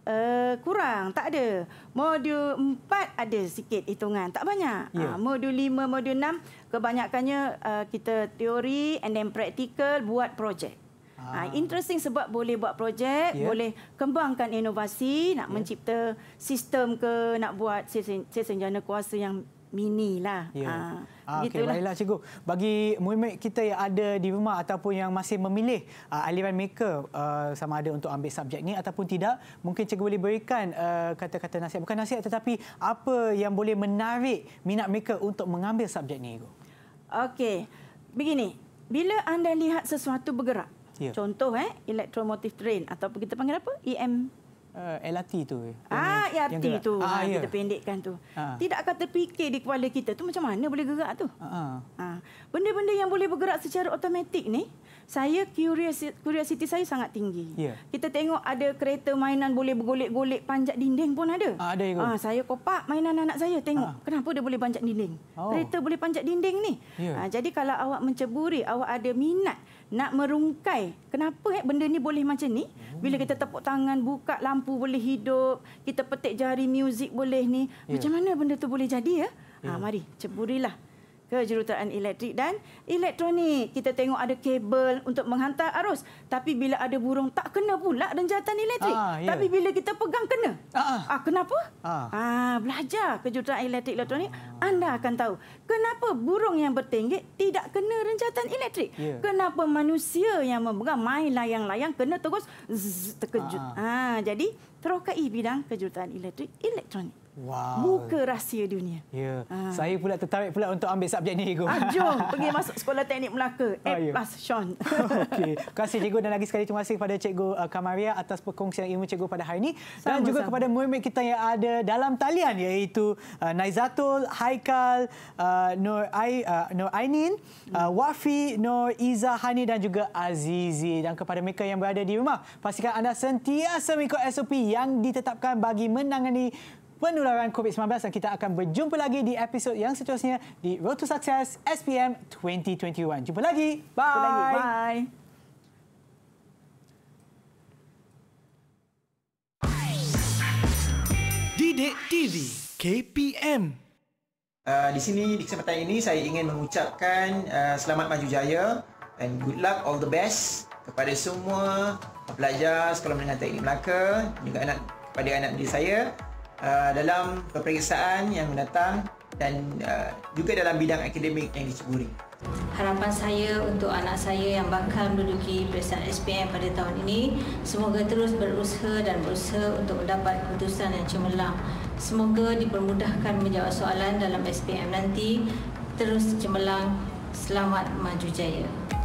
uh, kurang, tak ada. Modul empat ada sikit hitungan, tak banyak. Yeah. Ah, modul lima, modul enam, kebanyakannya uh, kita teori and then practical buat projek. Ah. ah interesting sebab boleh buat projek, yeah. boleh kembangkan inovasi, nak yeah. mencipta sistem ke, nak buat sesenjana kuasa yang mini lah. Ya. Ah, ah okay, baiklah cikgu. Bagi murid-murid kita yang ada di rumah ataupun yang masih memilih uh, aliran mereka uh, sama ada untuk ambil subjek ni ataupun tidak, mungkin cikgu boleh berikan ah, kata-kata uh, nasihat. Bukan nasihat tetapi apa yang boleh menarik minat mereka untuk mengambil subjek ni, cikgu? Okey, begini. Bila anda lihat sesuatu bergerak, ya. contoh eh, elektromotif train ataupun kita panggil apa? EM uh, LRT ah, tu. Ah, yang LRT gerak. tu. Ah, yeah. Kita ya. pendekkan tu. Ah. Tidak akan terfikir di kepala kita tu macam mana boleh gerak tu. Benda-benda ah. ah. ah yang boleh bergerak secara automatik ni, saya curiosity saya sangat tinggi. Yeah. Kita tengok ada kereta mainan boleh bergolek-golek panjat dinding pun ada. Ah, ada ah, saya kopak mainan anak saya tengok. Ah. Kenapa dia boleh panjat dinding? Oh. Kereta boleh panjat dinding ni. Yeah. Ah, jadi kalau awak menceburi, awak ada minat nak merungkai kenapa eh, benda ni boleh macam ni bila kita tepuk tangan buka lampu boleh hidup kita petik jari muzik boleh ni ya. macam mana benda tu boleh jadi ya ha, mari ceburilah kejuruteraan elektrik dan elektronik. Kita tengok ada kabel untuk menghantar arus. Tapi bila ada burung, tak kena pula denjatan elektrik. Ah, yeah. Tapi bila kita pegang, kena. Ah, ah. Ah, kenapa? Ah. Ah, belajar kejuruteraan elektrik elektronik, ah. anda akan tahu. Kenapa burung yang bertinggik tidak kena renjatan elektrik? Yeah. Kenapa manusia yang memegang main layang-layang kena terus zzz, terkejut? Ah. Ah, jadi, terokai bidang kejuruteraan elektrik elektronik. Wow. Muka rahsia dunia. Ya. Ha. Saya pula tertarik pula untuk ambil subjek ni, Cikgu. Ajo, ah, [LAUGHS] pergi masuk Sekolah Teknik Melaka. A oh, ya. Sean. [LAUGHS] Okey. Terima kasih, Cikgu. Dan lagi sekali terima kasih kepada Cikgu uh, Kamaria atas perkongsian ilmu Cikgu pada hari ini. Sama, Dan juga sama. kepada murid kita yang ada dalam talian iaitu uh, Naizatul, Haikal, uh, Nur, Ai, uh, Nur Ainin, uh, hmm. Wafi, Nur Iza Hani dan juga Azizi. Dan kepada mereka yang berada di rumah, pastikan anda sentiasa mengikut SOP yang ditetapkan bagi menangani penularan COVID-19 dan kita akan berjumpa lagi di episod yang seterusnya di Road to Success SPM 2021. Jumpa lagi. Bye. Jumpa lagi. Bye. Didik TV KPM uh, Di sini, di kesempatan ini, saya ingin mengucapkan uh, selamat maju jaya and good luck, all the best kepada semua pelajar Sekolah Menengah Teknik Melaka juga anak, kepada anak diri saya Uh, dalam peperiksaan yang datang dan uh, juga dalam bidang akademik yang diceburi. Harapan saya untuk anak saya yang bakal menduduki peristiwa SPM pada tahun ini semoga terus berusaha dan berusaha untuk mendapat keputusan yang cemerlang. Semoga dipermudahkan menjawab soalan dalam SPM nanti. Terus cemerlang. Selamat maju jaya.